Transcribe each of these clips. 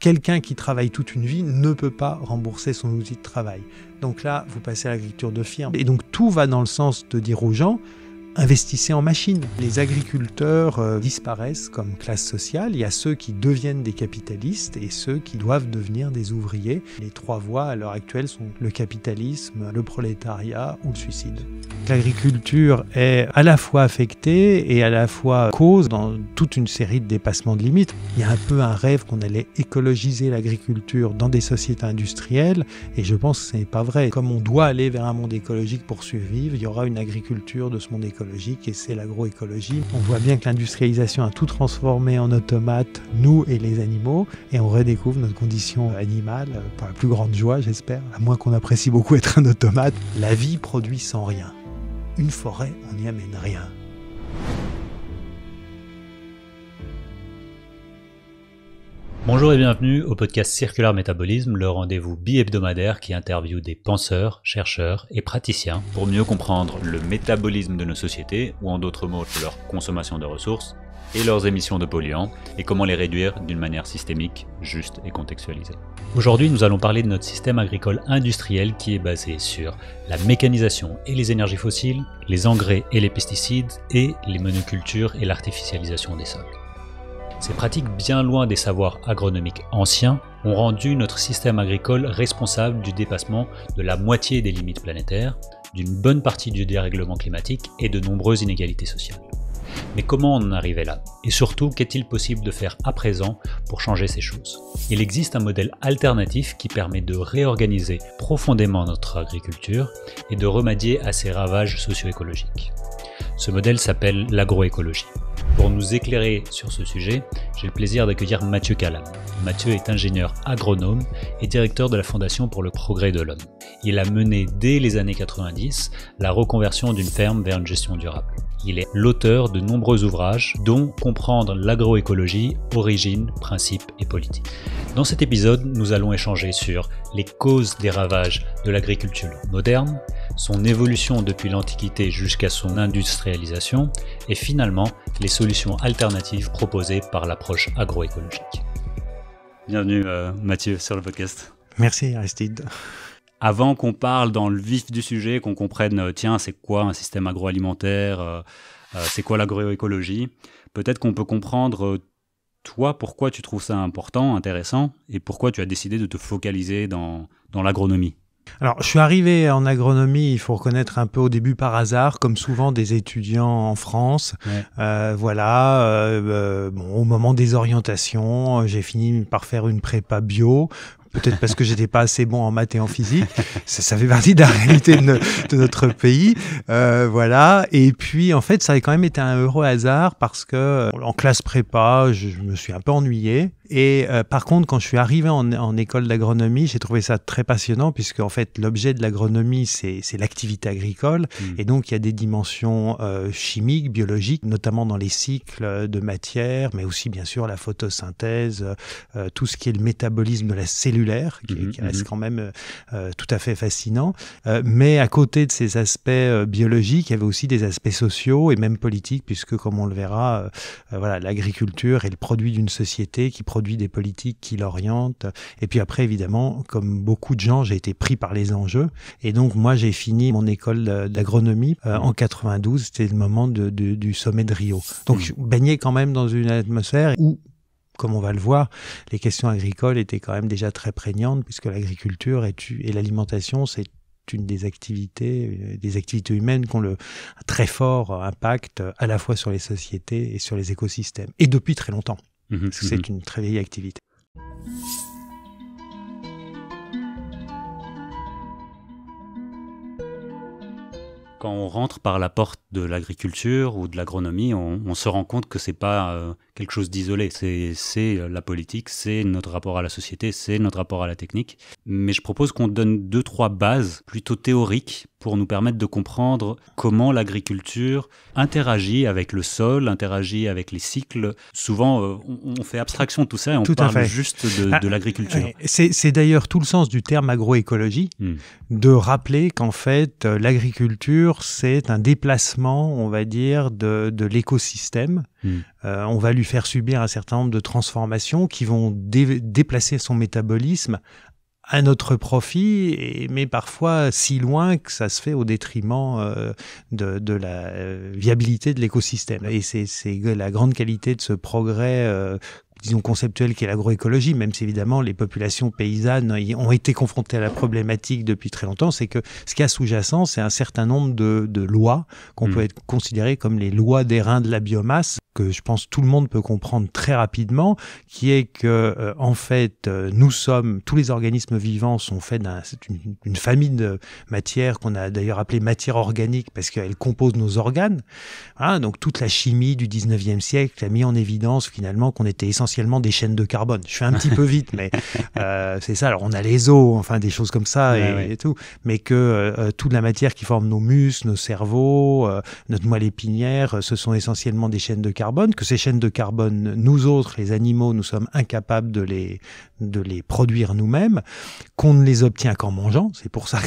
Quelqu'un qui travaille toute une vie ne peut pas rembourser son outil de travail. Donc là, vous passez à l'agriculture de firme. Et donc tout va dans le sens de dire aux gens, investissez en machines. Les agriculteurs euh, disparaissent comme classe sociale. Il y a ceux qui deviennent des capitalistes et ceux qui doivent devenir des ouvriers. Les trois voies à l'heure actuelle sont le capitalisme, le prolétariat ou le suicide. L'agriculture est à la fois affectée et à la fois cause dans toute une série de dépassements de limites. Il y a un peu un rêve qu'on allait écologiser l'agriculture dans des sociétés industrielles et je pense que ce n'est pas vrai. Comme on doit aller vers un monde écologique pour survivre, il y aura une agriculture de ce monde écologique et c'est l'agroécologie. On voit bien que l'industrialisation a tout transformé en automate nous et les animaux, et on redécouvre notre condition animale euh, par la plus grande joie, j'espère, à moins qu'on apprécie beaucoup être un automate. La vie produit sans rien. Une forêt, on n'y amène rien. Bonjour et bienvenue au podcast Circular Métabolisme, le rendez-vous bi-hebdomadaire qui interviewe des penseurs, chercheurs et praticiens pour mieux comprendre le métabolisme de nos sociétés, ou en d'autres mots leur consommation de ressources et leurs émissions de polluants, et comment les réduire d'une manière systémique, juste et contextualisée. Aujourd'hui, nous allons parler de notre système agricole industriel qui est basé sur la mécanisation et les énergies fossiles, les engrais et les pesticides, et les monocultures et l'artificialisation des sols. Ces pratiques bien loin des savoirs agronomiques anciens ont rendu notre système agricole responsable du dépassement de la moitié des limites planétaires, d'une bonne partie du dérèglement climatique et de nombreuses inégalités sociales. Mais comment on en arriver là Et surtout, qu'est-il possible de faire à présent pour changer ces choses Il existe un modèle alternatif qui permet de réorganiser profondément notre agriculture et de remédier à ces ravages socio-écologiques. Ce modèle s'appelle l'agroécologie pour nous éclairer sur ce sujet, j'ai le plaisir d'accueillir Mathieu Callam. Mathieu est ingénieur agronome et directeur de la Fondation pour le progrès de l'homme. Il a mené dès les années 90 la reconversion d'une ferme vers une gestion durable. Il est l'auteur de nombreux ouvrages, dont Comprendre l'agroécologie, origine, principes et politique. Dans cet épisode, nous allons échanger sur les causes des ravages de l'agriculture moderne, son évolution depuis l'Antiquité jusqu'à son industrialisation et finalement les solutions alternatives proposées par l'approche agroécologique. Bienvenue euh, Mathieu sur le podcast. Merci Aristide. Avant qu'on parle dans le vif du sujet, qu'on comprenne, euh, tiens, c'est quoi un système agroalimentaire, euh, c'est quoi l'agroécologie, peut-être qu'on peut comprendre toi, pourquoi tu trouves ça important, intéressant, et pourquoi tu as décidé de te focaliser dans l'agronomie alors, je suis arrivé en agronomie, il faut reconnaître un peu au début par hasard, comme souvent des étudiants en France. Euh, voilà, euh, euh, bon, au moment des orientations, j'ai fini par faire une prépa bio, peut-être parce que j'étais pas assez bon en maths et en physique. Ça, ça fait partie de la réalité de, notre pays, voilà. Et puis en fait, ça avait quand même été un heureux hasard parce que en classe prépa, je me suis un peu ennuyé. Et euh, par contre, quand je suis arrivé en, en école d'agronomie, j'ai trouvé ça très passionnant puisque en fait l'objet de l'agronomie c'est l'activité agricole hmm. et donc il y a des dimensions euh, chimiques, biologiques, notamment dans les cycles euh, de matière, mais aussi bien sûr la photosynthèse, tout ce qui est le métabolisme de la cellulaire qui, est hmm, reste hmm. quand même tout à fait fascinant. mais à côté de ces aspects biologiques, il y avait aussi des aspects sociaux et même politiques puisque comme on le verra, voilà l'agriculture est le produit d'une société qui produit des politiques qui l'orientent. Et puis après, évidemment, comme beaucoup de gens, j'ai été pris par les enjeux. Et donc, moi, j'ai fini mon école d'agronomie euh, en 92. C'était le moment de, du sommet de Rio. Donc, je baignais quand même dans une atmosphère où comme on va le voir, les questions agricoles étaient quand même déjà très prégnantes puisque l'agriculture et, et l'alimentation, c'est une des activités, euh, des activités humaines qui ont le très fort impact euh, à la fois sur les sociétés et sur les écosystèmes, et depuis très longtemps. Mmh c'est mmh une très vieille activité. Quand on rentre par la porte de l'agriculture ou de l'agronomie, on, se rend compte que c'est pas euh, quelque chose d'isolé. C'est euh, la politique, c'est notre rapport à la société, c'est notre rapport à la technique. Mais je propose qu'on donne deux, trois bases plutôt théoriques pour nous permettre de comprendre comment l'agriculture interagit avec le sol, interagit avec les cycles. Souvent, euh, on, fait abstraction de tout ça et on parle juste de, ah, l'agriculture. C'est d'ailleurs tout le sens du terme agroécologie, hmm. de rappeler qu'en fait, l'agriculture, c'est un déplacement on va dire, de, l'écosystème. Hmm. Euh, on va lui faire subir un certain nombre de transformations qui vont déplacer son métabolisme à notre profit, mais parfois si loin que ça se fait au détriment euh, de, la euh, viabilité de l'écosystème. Et c'est la grande qualité de ce progrès disons, conceptuelle qui est l'agroécologie, même si évidemment les populations paysannes ont été confrontées à la problématique depuis très longtemps, c'est que ce qu'il y a sous-jacent, c'est un certain nombre de, lois qu'on mm. peut être considéré comme les lois des reins de la biomasse que je pense tout le monde peut comprendre très rapidement, qui est que euh, en fait euh, nous sommes tous les organismes vivants sont faits d'une famille de matières qu'on a d'ailleurs appelée matière organique parce qu'elle compose nos organes. Hein, donc toute la chimie du 19e siècle a mis en évidence finalement qu'on était essentiellement essentiellement des chaînes de carbone. Je suis un petit peu vite, mais euh, c'est ça. Alors on a les os, enfin des choses comme ça et, tout, mais que euh, euh, toute la matière qui forme nos muscles, nos cerveaux, notre moelle épinière, ce sont essentiellement des chaînes de carbone. Que ces chaînes de carbone, nous autres, les animaux, nous sommes incapables de les de les produire nous-mêmes, qu'on ne les obtient qu'en mangeant. C'est pour ça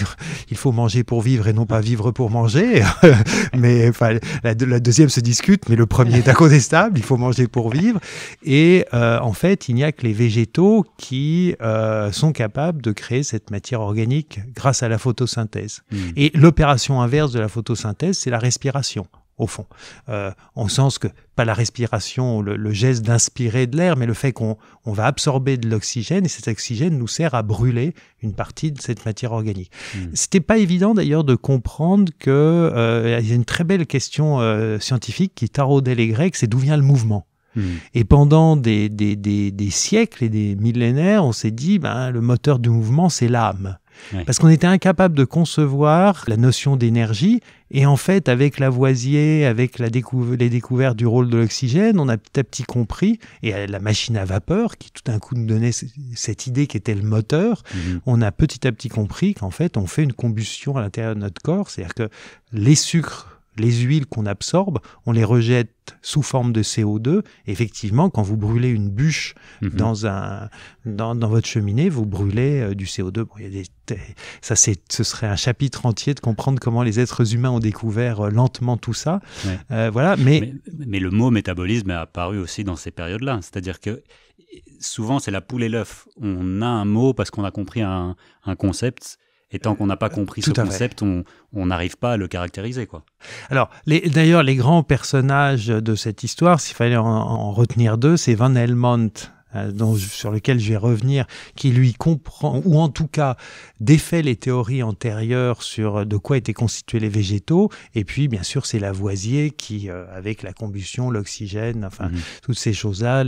qu'il faut manger pour vivre et non pas vivre pour manger. mais enfin, la, la deuxième se discute, mais le premier est incontestable. Il faut manger pour vivre. Et euh, en fait, il n'y a que les végétaux qui euh, sont capables de créer cette matière organique grâce à la photosynthèse. Hmm. Et l'opération inverse de la photosynthèse, c'est la respiration au fond. Euh, en sens que, pas la respiration, le, geste d'inspirer de l'air, mais le fait qu'on va absorber de l'oxygène et cet oxygène nous sert à brûler une partie de cette matière organique. Hmm. C'était pas évident d'ailleurs de comprendre qu'il euh, y a une très belle question scientifique qui taraudait les Grecs, c'est d'où vient le mouvement. Mm. Et pendant des, siècles et des millénaires, on s'est dit, ben, le moteur du mouvement, c'est l'âme. Parce qu'on était incapable de concevoir la notion d'énergie. Et en fait, avec Lavoisier, avec la les découvertes du rôle de l'oxygène, on a petit à petit compris, et la machine à vapeur qui tout d'un coup nous donnait cette idée qui était le moteur, mm-hmm. on a petit à petit compris qu'en fait, on fait une combustion à l'intérieur de notre corps. C'est-à-dire que les sucres les huiles qu'on absorbe, on les rejette sous forme de CO2. Effectivement, quand vous brûlez une bûche mhm. dans, votre cheminée, vous brûlez euh, du CO2. ça, ce serait un chapitre entier de comprendre comment les êtres humains ont découvert euh, lentement tout ça. Euh, voilà, mais... le mot métabolisme est apparu aussi dans ces périodes-là. C'est-à-dire que souvent, c'est la poule et l'œuf. On a un mot parce qu'on a compris un concept et tant qu'on n'a pas euh, compris ce concept, on n'arrive pas à le caractériser. quoi. Alors, d'ailleurs, les grands personnages de cette histoire, s'il fallait en, retenir deux, c'est Van Helmont, euh, sur lequel je vais revenir, qui lui comprend, ou en tout cas défait les théories antérieures sur de quoi étaient constitués les végétaux. Et puis, bien sûr, c'est Lavoisier qui, euh, avec la combustion, l'oxygène, enfin, mhm. toutes ces choses-là,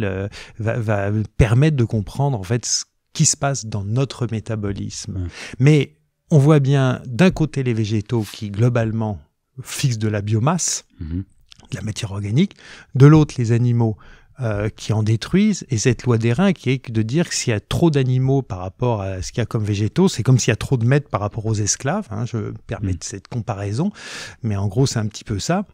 va, permettre de comprendre, en fait, ce qui se passe dans notre métabolisme. Mhm. Mais on voit bien d'un côté les végétaux qui globalement fixent de la biomasse, mhm. de la matière organique, de l'autre les animaux euh, qui en détruisent, et cette loi des reins qui est de dire que s'il y a trop d'animaux par rapport à ce qu'il y a comme végétaux, c'est comme s'il y a trop de maîtres par rapport aux esclaves, hein, je permets mhm. cette comparaison, mais en gros c'est un petit peu ça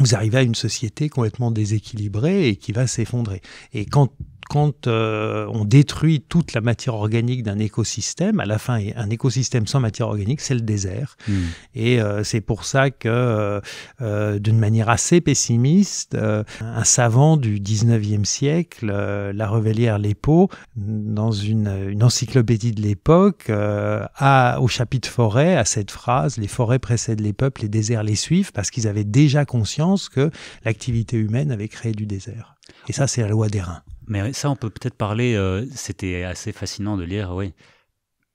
vous arrivez à une société complètement déséquilibrée et qui va s'effondrer. Et quand quand euh, on détruit toute la matière organique d'un écosystème, à la fin, un écosystème sans matière organique, c'est le désert. Hmm. Et euh, c'est pour ça que, euh, d'une manière assez pessimiste, un savant du 19e siècle, la Revellière Lépo, dans une, une encyclopédie de l'époque, a au chapitre forêt, à cette phrase, les forêts précèdent les peuples, les déserts les suivent, parce qu'ils avaient déjà conscience que l'activité humaine avait créé du désert. Et ça, c'est la loi des reins. Mais ça, on peut peut-être parler, euh, c'était assez fascinant de lire, oui,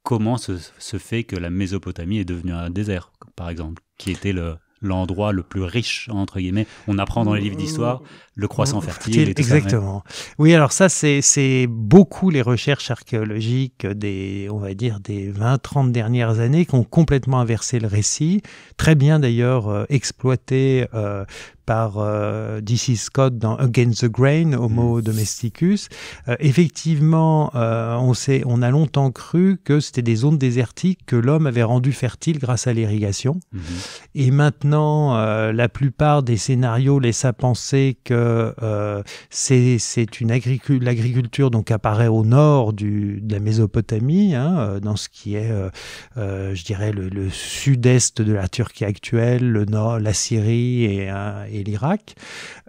comment se, se, fait que la Mésopotamie est devenue un désert, par exemple, qui était l'endroit le plus riche entre guillemets on apprend dans les livres d'histoire le croissant mmh, fertile et exactement oui alors ça c'est beaucoup les recherches archéologiques des on va dire des 20 30 dernières années qui ont complètement inversé le récit très bien d'ailleurs euh, exploité euh, par DC euh, Scott dans Against the Grain, Homo mm. domesticus. Euh, effectivement, euh, on, sait, on a longtemps cru que c'était des zones désertiques que l'homme avait rendues fertiles grâce à l'irrigation. Mm-hmm. Et maintenant, la plupart des scénarios laissent à penser que c'est l'agriculture donc apparaît au nord du, de la Mésopotamie, hein, dans ce qui est, je dirais, le, sud-est de la Turquie actuelle, le nord, la Syrie et l'Irak,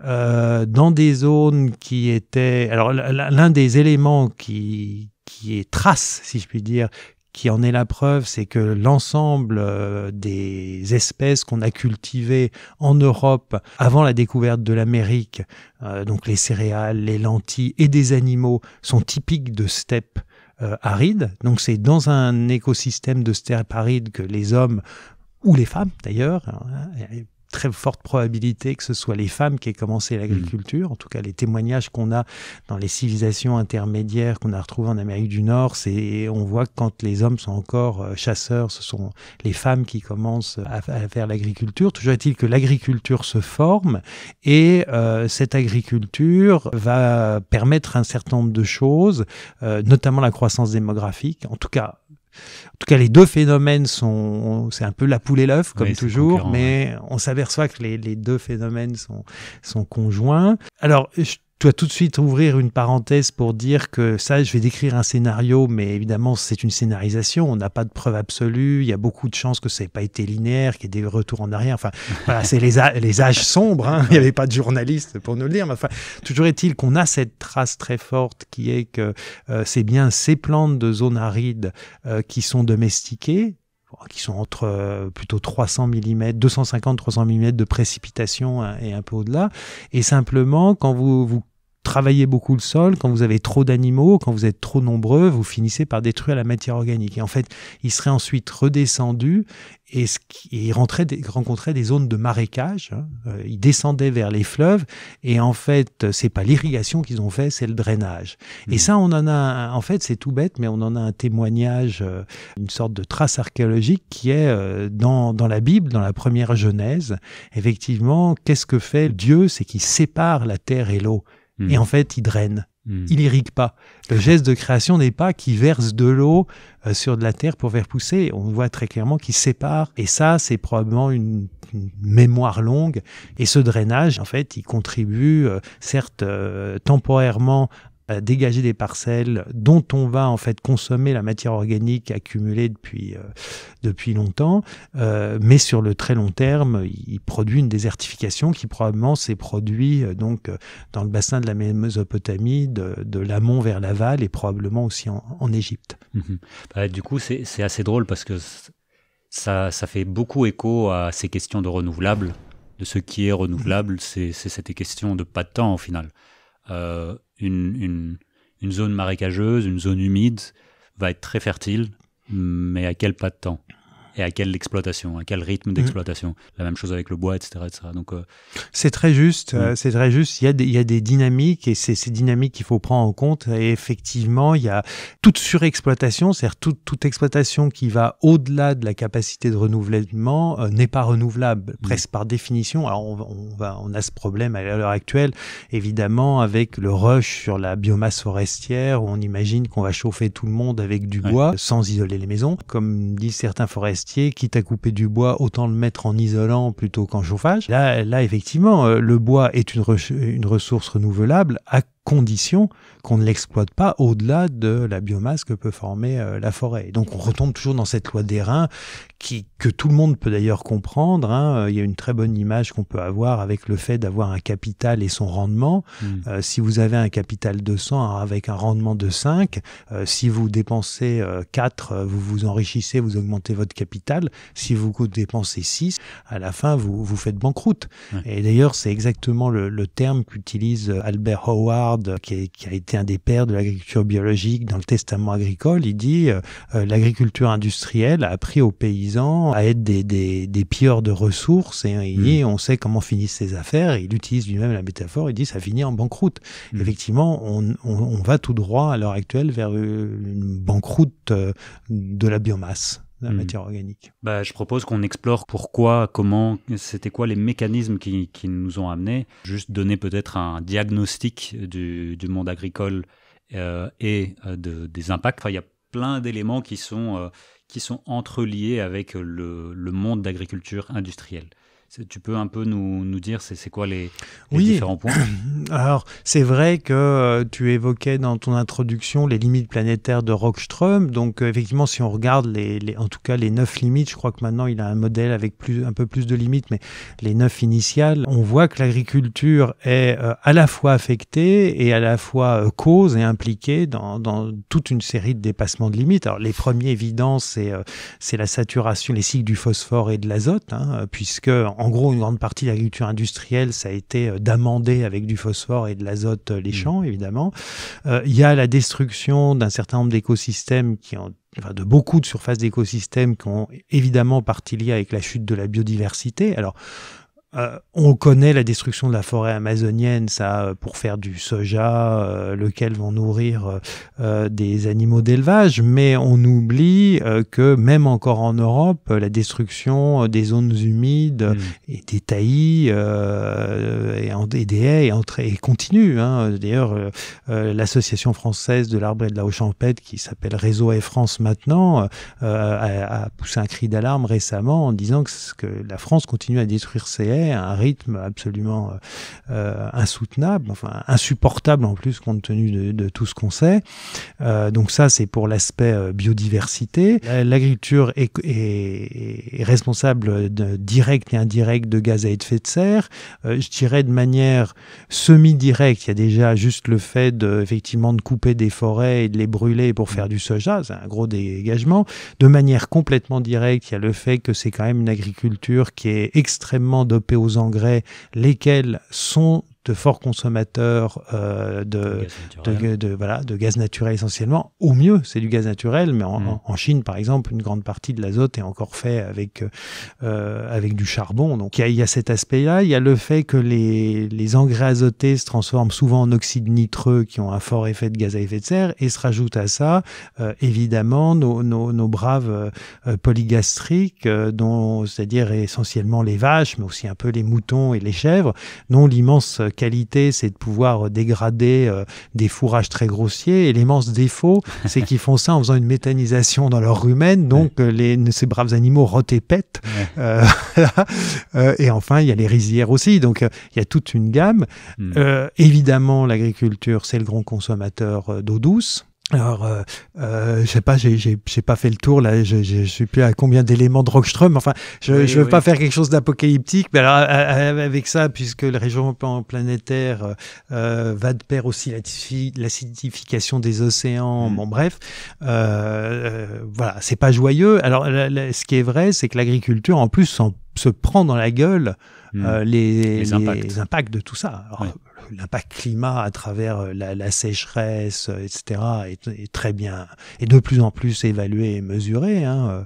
euh, dans des zones qui étaient... Alors l'un des éléments qui, qui est trace, si je puis dire, qui en est la preuve, c'est que l'ensemble euh, des espèces qu'on a cultivées en Europe avant la découverte de l'Amérique, euh, donc les céréales, les lentilles et des animaux, sont typiques de steppe aride Donc c'est dans un écosystème de steppe aride que les hommes ou les femmes d'ailleurs, hein, très forte probabilité que ce soit les femmes qui aient commencé l'agriculture. Mm. En tout cas, les témoignages qu'on a dans les civilisations intermédiaires qu'on a retrouvées en Amérique du Nord, c'est on voit que quand les hommes sont encore euh, chasseurs, ce sont les femmes qui commencent à, faire l'agriculture. Toujours est-il que l'agriculture se forme et euh, cette agriculture va permettre un certain nombre de choses, euh, notamment la croissance démographique. En tout cas, en tout cas, les deux phénomènes sont, c'est un peu la poule et l'œuf, comme toujours, mais on s'aperçoit que les, deux phénomènes sont, sont conjoints. Alors, je je dois tout de suite ouvrir une parenthèse pour dire que ça, je vais décrire un scénario, mais évidemment, c'est une scénarisation. On n'a pas de preuve absolue. Il y a beaucoup de chances que ça n'ait pas été linéaire, qu'il y ait des retours en arrière. Enfin, voilà, c'est les, les, âges sombres. Hein. Il n'y avait pas de journaliste pour nous le dire. Mais enfin, toujours est-il qu'on a cette trace très forte qui est que euh, c'est bien ces plantes de zone aride euh, qui sont domestiquées, qui sont entre euh, plutôt 300 mm, 250-300 mm de précipitation hein, et un peu au-delà. Et simplement, quand vous, vous travailler beaucoup le sol, quand vous avez trop d'animaux, quand vous êtes trop nombreux, vous finissez par détruire la matière organique. Et en fait, il serait ensuite redescendu et, ce qui, il rentrait, des zones de marécage. Hein. Euh, Ils descendaient vers les fleuves et en fait, c'est pas l'irrigation qu'ils ont fait, c'est le drainage. Et mmh. ça, on en a, en fait, c'est tout bête, mais on en a un témoignage, euh, une sorte de trace archéologique qui est euh, dans, dans la Bible, dans la première Genèse. Effectivement, qu'est-ce que fait Dieu C'est qu'il sépare la terre et l'eau. Mm. Et en fait, il draine. Mm. Il irrigue pas. Le geste de création n'est pas qu'il verse de l'eau euh, sur de la terre pour faire pousser. On voit très clairement qu'il sépare. Et ça, c'est probablement une, mémoire longue. Et ce drainage, en fait, il contribue, euh, certes, euh, temporairement euh, dégager des parcelles dont on va en fait consommer la matière organique accumulée depuis, euh, depuis longtemps, euh, mais sur le très long terme, il produit une désertification qui probablement s'est produit donc dans le bassin de la Mésopotamie, de, l'amont vers l'aval et probablement aussi en, Égypte. Mhm. Bah, du coup, c'est assez drôle parce que ça, ça fait beaucoup écho à ces questions de renouvelables, de ce qui est renouvelable, mhm. c'est cette question de pas de temps au final une, une, zone marécageuse, une zone humide va être très fertile, mais à quel pas de temps et à quelle exploitation, à quel rythme mm. d'exploitation. La même chose avec le bois, etc. Euh, c'est très juste, mm. euh, c'est très juste. Il y, a des, il y des dynamiques et c'est ces dynamiques qu'il faut prendre en compte. Et effectivement, il y a toute surexploitation, c'est-à-dire toute, exploitation qui va au-delà de la capacité de renouvellement euh, n'est pas renouvelable, mm. presque par définition. Alors, on, va, on a ce problème à l'heure actuelle, évidemment, avec le rush sur la biomasse forestière où on imagine qu'on va chauffer tout le monde avec du bois sans isoler les maisons. Comme disent certains forestiers, qui quitte à couper du bois, autant le mettre en isolant plutôt qu'en chauffage. Là, là effectivement, euh, le bois est une, une ressource renouvelable à condition qu'on ne l'exploite pas au-delà de la biomasse que peut former euh, la forêt. donc on retombe toujours dans cette loi des reins qui, que tout le monde peut d'ailleurs comprendre. Hein. Euh, il y a une très bonne image qu'on peut avoir avec le fait d'avoir un capital et son rendement. Mmh. Euh, si vous avez un capital de 100 avec un rendement de 5, si vous dépensez 4, vous vous enrichissez, vous augmentez votre capital. Si vous dépensez 6, à la fin, vous, vous faites banqueroute. Et d'ailleurs, c'est exactement le terme qu'utilise Albert Howard qui, a été un des pères de l'agriculture biologique dans le testament agricole, il dit euh, euh, l'agriculture industrielle a appris aux paysans à être des, pilleurs de ressources et il hmm. on sait comment finissent ces affaires. il utilise lui-même la métaphore, il dit ça finit en banqueroute. Hmm. Effectivement, on va tout droit à l'heure actuelle vers euh, une banqueroute de la biomasse la hmm. matière organique. Bah, je propose qu'on explore pourquoi, comment, c'était quoi les mécanismes qui, nous ont amenés. Juste donner peut-être un diagnostic du, monde agricole euh, et euh, des impacts. Enfin, il y a plein d'éléments qui sont, euh, qui sont entreliés avec le monde d'agriculture industrielle. Tu peux un peu nous, nous dire c'est quoi les, différents points Alors, c'est vrai que euh, tu évoquais dans ton introduction les limites planétaires de Rockström. Donc, euh, effectivement, si on regarde les, les, en tout cas les neuf limites, je crois que maintenant il a un modèle avec plus, un peu plus de limites, mais les neuf initiales, on voit que l'agriculture est euh, à la fois affectée et à la fois cause et impliquée dans, dans, toute une série de dépassements de limites. Alors, les premiers évidents, c'est la saturation, les cycles du phosphore et de l'azote, hein, puisque en gros, une grande partie de l'agriculture industrielle, ça a été euh, d'amender avec du phosphore et de l'azote euh, les mm. champs, évidemment. Euh, il y a la destruction d'un certain nombre d'écosystèmes qui ont Enfin, de beaucoup de surfaces d'écosystèmes qui ont évidemment partie liée avec la chute de la biodiversité. Alors, euh, on connaît la destruction de la forêt amazonienne, ça, euh, pour faire du soja, euh, lequel vont nourrir des animaux d'élevage, mais on oublie que même encore en Europe, la destruction des zones humides hmm. et des taillis et, et, des haies continue. Hein. D'ailleurs, l'association française de l'arbre et de la haute champêtre, qui s'appelle Réseau et France maintenant, a, poussé un cri d'alarme récemment en disant que, que la France continue à détruire ses haies à un rythme absolument euh, euh, insoutenable, enfin insupportable en plus compte tenu de, tout ce qu'on sait. Euh, donc ça, c'est pour l'aspect biodiversité. L'agriculture est, responsable de, direct et indirect de gaz à effet de serre. je dirais de manière semi-directe, il y a déjà juste le fait de, effectivement de couper des forêts et de les brûler pour faire du soja, c'est un gros dégagement. De manière complètement directe, il y a le fait que c'est quand même une agriculture qui est extrêmement dopée aux engrais, lesquels sont de forts consommateurs euh, de, de, de, voilà, de gaz naturel essentiellement. Au mieux, c'est du gaz naturel, mais mm. en, en, Chine, par exemple, une grande partie de l'azote est encore fait avec, euh, avec du charbon. Donc il y, a, cet aspect-là. Il y a le fait que les, les engrais azotés se transforment souvent en oxydes nitreux qui ont un fort effet de gaz à effet de serre. Et se rajoute à ça, euh, évidemment, nos, nos, nos braves euh, euh, polygastriques, dont c'est-à-dire essentiellement les vaches, mais aussi un peu les moutons et les chèvres, dont l'immense qualité, c'est de pouvoir euh, dégrader euh, des fourrages très grossiers. Et l'immense défaut, c'est qu'ils font ça en faisant une méthanisation dans leur rumen. Donc, euh, les, ces braves animaux rotent et pètent. et enfin, il y a les rizières aussi. Donc, il y a toute une gamme. Hmm. évidemment, l'agriculture, c'est le grand consommateur d'eau douce. Alors, euh, euh, je sais pas, j'ai pas fait le tour là. Je, je, suis plus à combien d'éléments de Rockström. Enfin, je, je veux pas faire quelque chose d'apocalyptique, mais alors euh, euh, avec ça, puisque la région planétaire euh, euh, va de pair aussi l'acidification des océans. Mm. Bon, bref, voilà, c'est pas joyeux. Alors, ce qui est vrai, c'est que l'agriculture, en plus, se prend dans la gueule mm. les, les, impacts. de tout ça l'impact climat à travers euh, la, sécheresse, euh, etc., est, très bien, et de plus en plus évalué et mesuré. Hein, euh.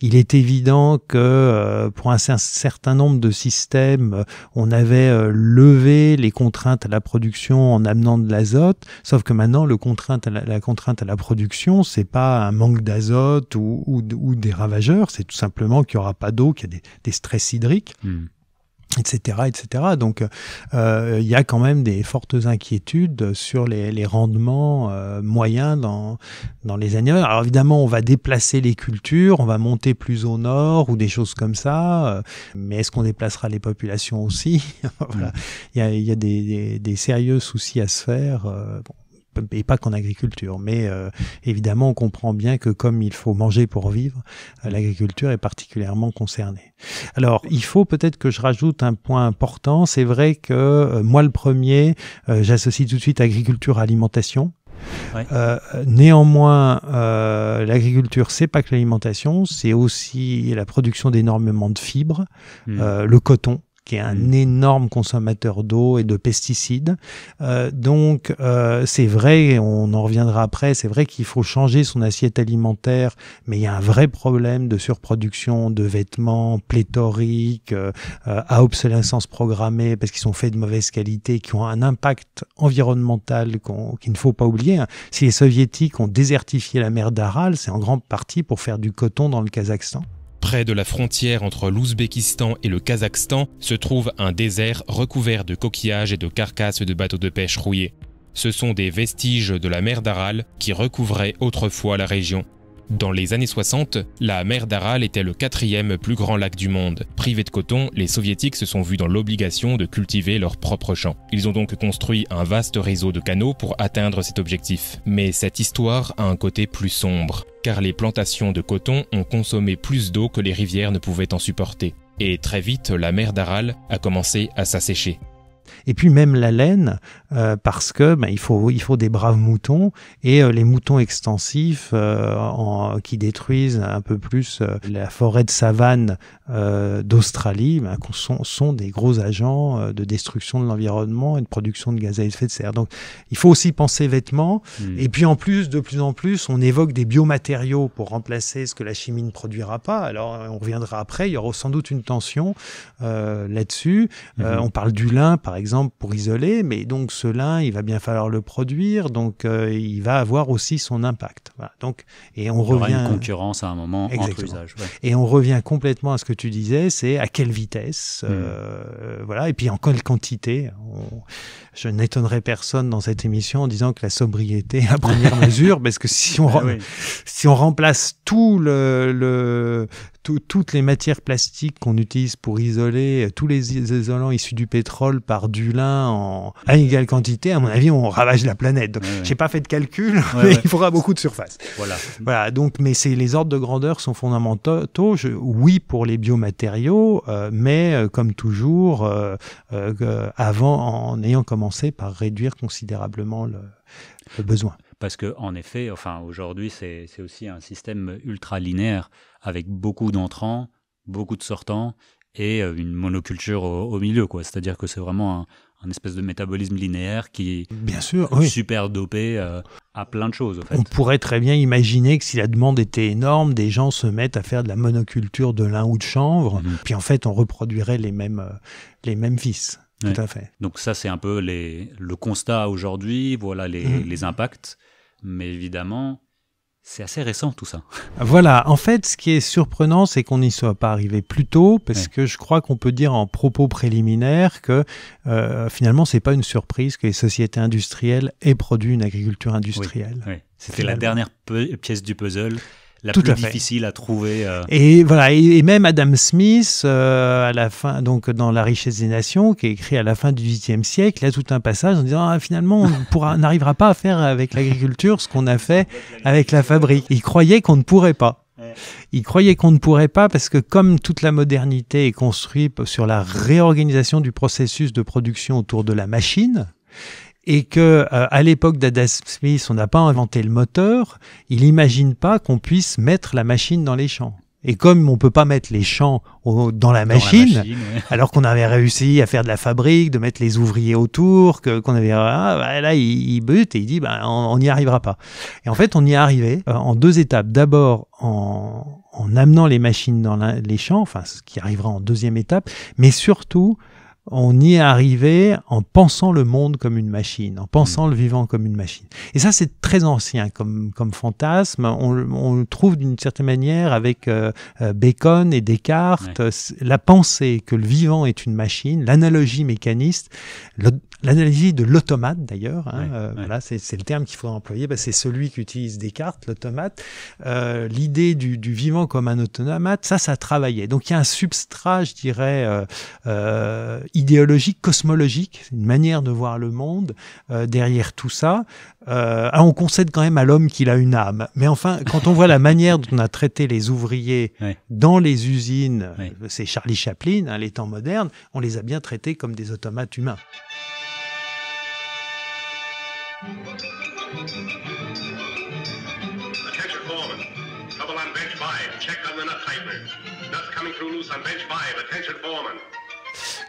Il est évident que pour un certain nombre de systèmes, on avait levé les contraintes à la production en amenant de l'azote, sauf que maintenant, le contrainte à la, contrainte à la production, c'est pas un manque d'azote ou, ou, des ravageurs, c'est tout simplement qu'il n'y aura pas d'eau, qu'il y a des, stress hydriques. Hmm etc., etc. Donc, euh, il y a quand même des fortes inquiétudes sur les, rendements euh, moyens dans, dans les années. Alors, évidemment, on va déplacer les cultures, on va monter plus au nord ou des choses comme ça, euh, mais est-ce qu'on déplacera les populations aussi mm. il, y a, y a des, des, sérieux soucis à se faire et pas qu'en agriculture. Mais euh, évidemment, on comprend bien que comme il faut manger pour vivre, euh, l'agriculture est particulièrement concernée. Alors, il faut peut-être que je rajoute un point important. C'est vrai que euh, moi, le premier, j'associe tout de suite agriculture, à alimentation. Ouais. Euh, néanmoins, euh, l'agriculture, c'est pas que l'alimentation, c'est aussi la production d'énormément de fibres, mmh. euh, le coton, qui est un mm. énorme consommateur d'eau et de pesticides. Euh, donc, euh, c'est vrai, on en reviendra après, c'est vrai qu'il faut changer son assiette alimentaire, mais il y a un vrai problème de surproduction de vêtements pléthoriques, euh, à obsolescence programmée, parce qu'ils sont faits de mauvaise qualité, qui ont un impact environnemental qu'il ne faut pas oublier. Hein. Si les soviétiques ont désertifié la mer d'Aral, c'est en grande partie pour faire du coton dans le Kazakhstan. Près de la frontière entre l'Ouzbékistan et le Kazakhstan se trouve un désert recouvert de coquillages et de carcasses de bateaux de pêche rouillés. Ce sont des vestiges de la mer d'Aral qui recouvraient autrefois la région. Dans les années 60, la mer d'Aral était le quatrième plus grand lac du monde. Privés de coton, les soviétiques se sont vus dans l'obligation de cultiver leurs propres champs. Ils ont donc construit un vaste réseau de canaux pour atteindre cet objectif. Mais cette histoire a un côté plus sombre, car les plantations de coton ont consommé plus d'eau que les rivières ne pouvaient en supporter. Et très vite, la mer d'Aral a commencé à s'assécher. Et puis même la laine, euh, parce que ben, il faut il faut des braves moutons et euh, les moutons extensifs euh, qui détruisent un peu plus la forêt de savane d'Australie ben, sont, sont des gros agents de destruction de l'environnement et de production de gaz à effet de serre. Donc il faut aussi penser vêtements. Hmm. Et puis en plus, de plus en plus, on évoque des biomatériaux pour remplacer ce que la chimie ne produira pas. Alors on reviendra après. Il y aura sans doute une tension là-dessus. Hmm. on parle du lin, par exemple pour isoler, mais donc ce lin, il va bien falloir le produire, donc euh, il va avoir aussi son impact. Donc, et on il y revient aura une concurrence à un moment entre usages. Et on revient complètement à ce que tu disais, c'est à quelle vitesse, hmm. euh, voilà, et puis en quelle quantité. Je n'étonnerai personne dans cette émission en disant que la sobriété est la première mesure, parce que si on, ben si on remplace tout le, le toutes les matières plastiques qu'on utilise pour isoler, euh, tous les isolants issus du pétrole par du lin en, à égale quantité, à mon avis, on ravage la planète. Je n'ai j'ai pas fait de calcul, mais il faudra beaucoup de surface. Voilà. Voilà. Donc, mais c'est les ordres de grandeur sont fondamentaux. Je, oui, pour les biomatériaux, euh, mais euh, comme toujours, avant, en ayant commencé par réduire considérablement le besoin. Parce qu'en effet, enfin, aujourd'hui, c'est aussi un système ultra linéaire avec beaucoup d'entrants, beaucoup de sortants et euh, une monoculture au, milieu, milieu. C'est-à-dire que c'est vraiment un, espèce de métabolisme linéaire qui Bien sûr, est super dopé euh, à plein de choses. On pourrait très bien imaginer que si la demande était énorme, des gens se mettent à faire de la monoculture de lin ou de chanvre, mhm. puis en fait, on reproduirait les mêmes, euh, les mêmes vices. Tout à fait. Donc ça, c'est un peu le constat aujourd'hui, voilà les mhm. impacts mais évidemment, c'est assez récent tout ça. Voilà, en fait, ce qui est surprenant, c'est qu'on n'y soit pas arrivé plus tôt, parce que je crois qu'on peut dire en propos préliminaires que finalement, euh, finalement, c'est pas une surprise que les sociétés industrielles aient produit une agriculture industrielle. C'était la dernière pièce du puzzle la Tout plus difficile à trouver. Euh. Et voilà, et, même Adam Smith, euh, à la fin, donc dans La richesse des nations, qui est écrit à la fin du XVIIIe siècle, a tout un passage en disant ah, finalement, on n'arrivera pas à faire avec l'agriculture ce qu'on a fait avec la fabrique. Il croyait qu'on ne pourrait pas. Il croyait qu'on ne pourrait pas parce que comme toute la modernité est construite sur la réorganisation du processus de production autour de la machine, et que euh, à l'époque d'Adam Smith, on n'a pas inventé le moteur, il n'imagine pas qu'on puisse mettre la machine dans les champs. Et comme on peut pas mettre les champs dans la machine, alors qu'on avait réussi à faire de la fabrique, de mettre les ouvriers autour, que qu'on avait ah, bah, là il, bute et il dit bah on n'y arrivera pas. Et en fait on y est arrivé euh, en deux étapes. D'abord en, amenant les machines dans les champs, enfin ce qui arrivera en deuxième étape, mais surtout on y est arrivé en pensant le monde comme une machine, en pensant mm. le vivant comme une machine. Et ça, c'est très ancien comme, comme fantasme. On, le trouve d'une certaine manière avec euh, euh, Bacon et Descartes, la pensée que le vivant est une machine, l'analogie mécaniste. L'analyse de l'automate, d'ailleurs, hein, euh, voilà, c'est le terme qu'il faut employer. Bah, c'est celui qu'utilise Descartes, l'automate. Euh, l'idée du, vivant comme un automate, ça, ça travaillait. Donc il y a un substrat, je dirais, euh, idéologique, cosmologique, une manière de voir le monde derrière tout ça. Ah, on concède quand même à l'homme qu'il a une âme, mais enfin, quand on voit la manière dont on a traité les ouvriers dans les usines, c'est Charlie Chaplin, hein, les temps modernes, on les a bien traités comme des automates humains. Attention foreman. Trouble on bench five. Check on the nut Nuts coming through loose on bench five. Attention foreman.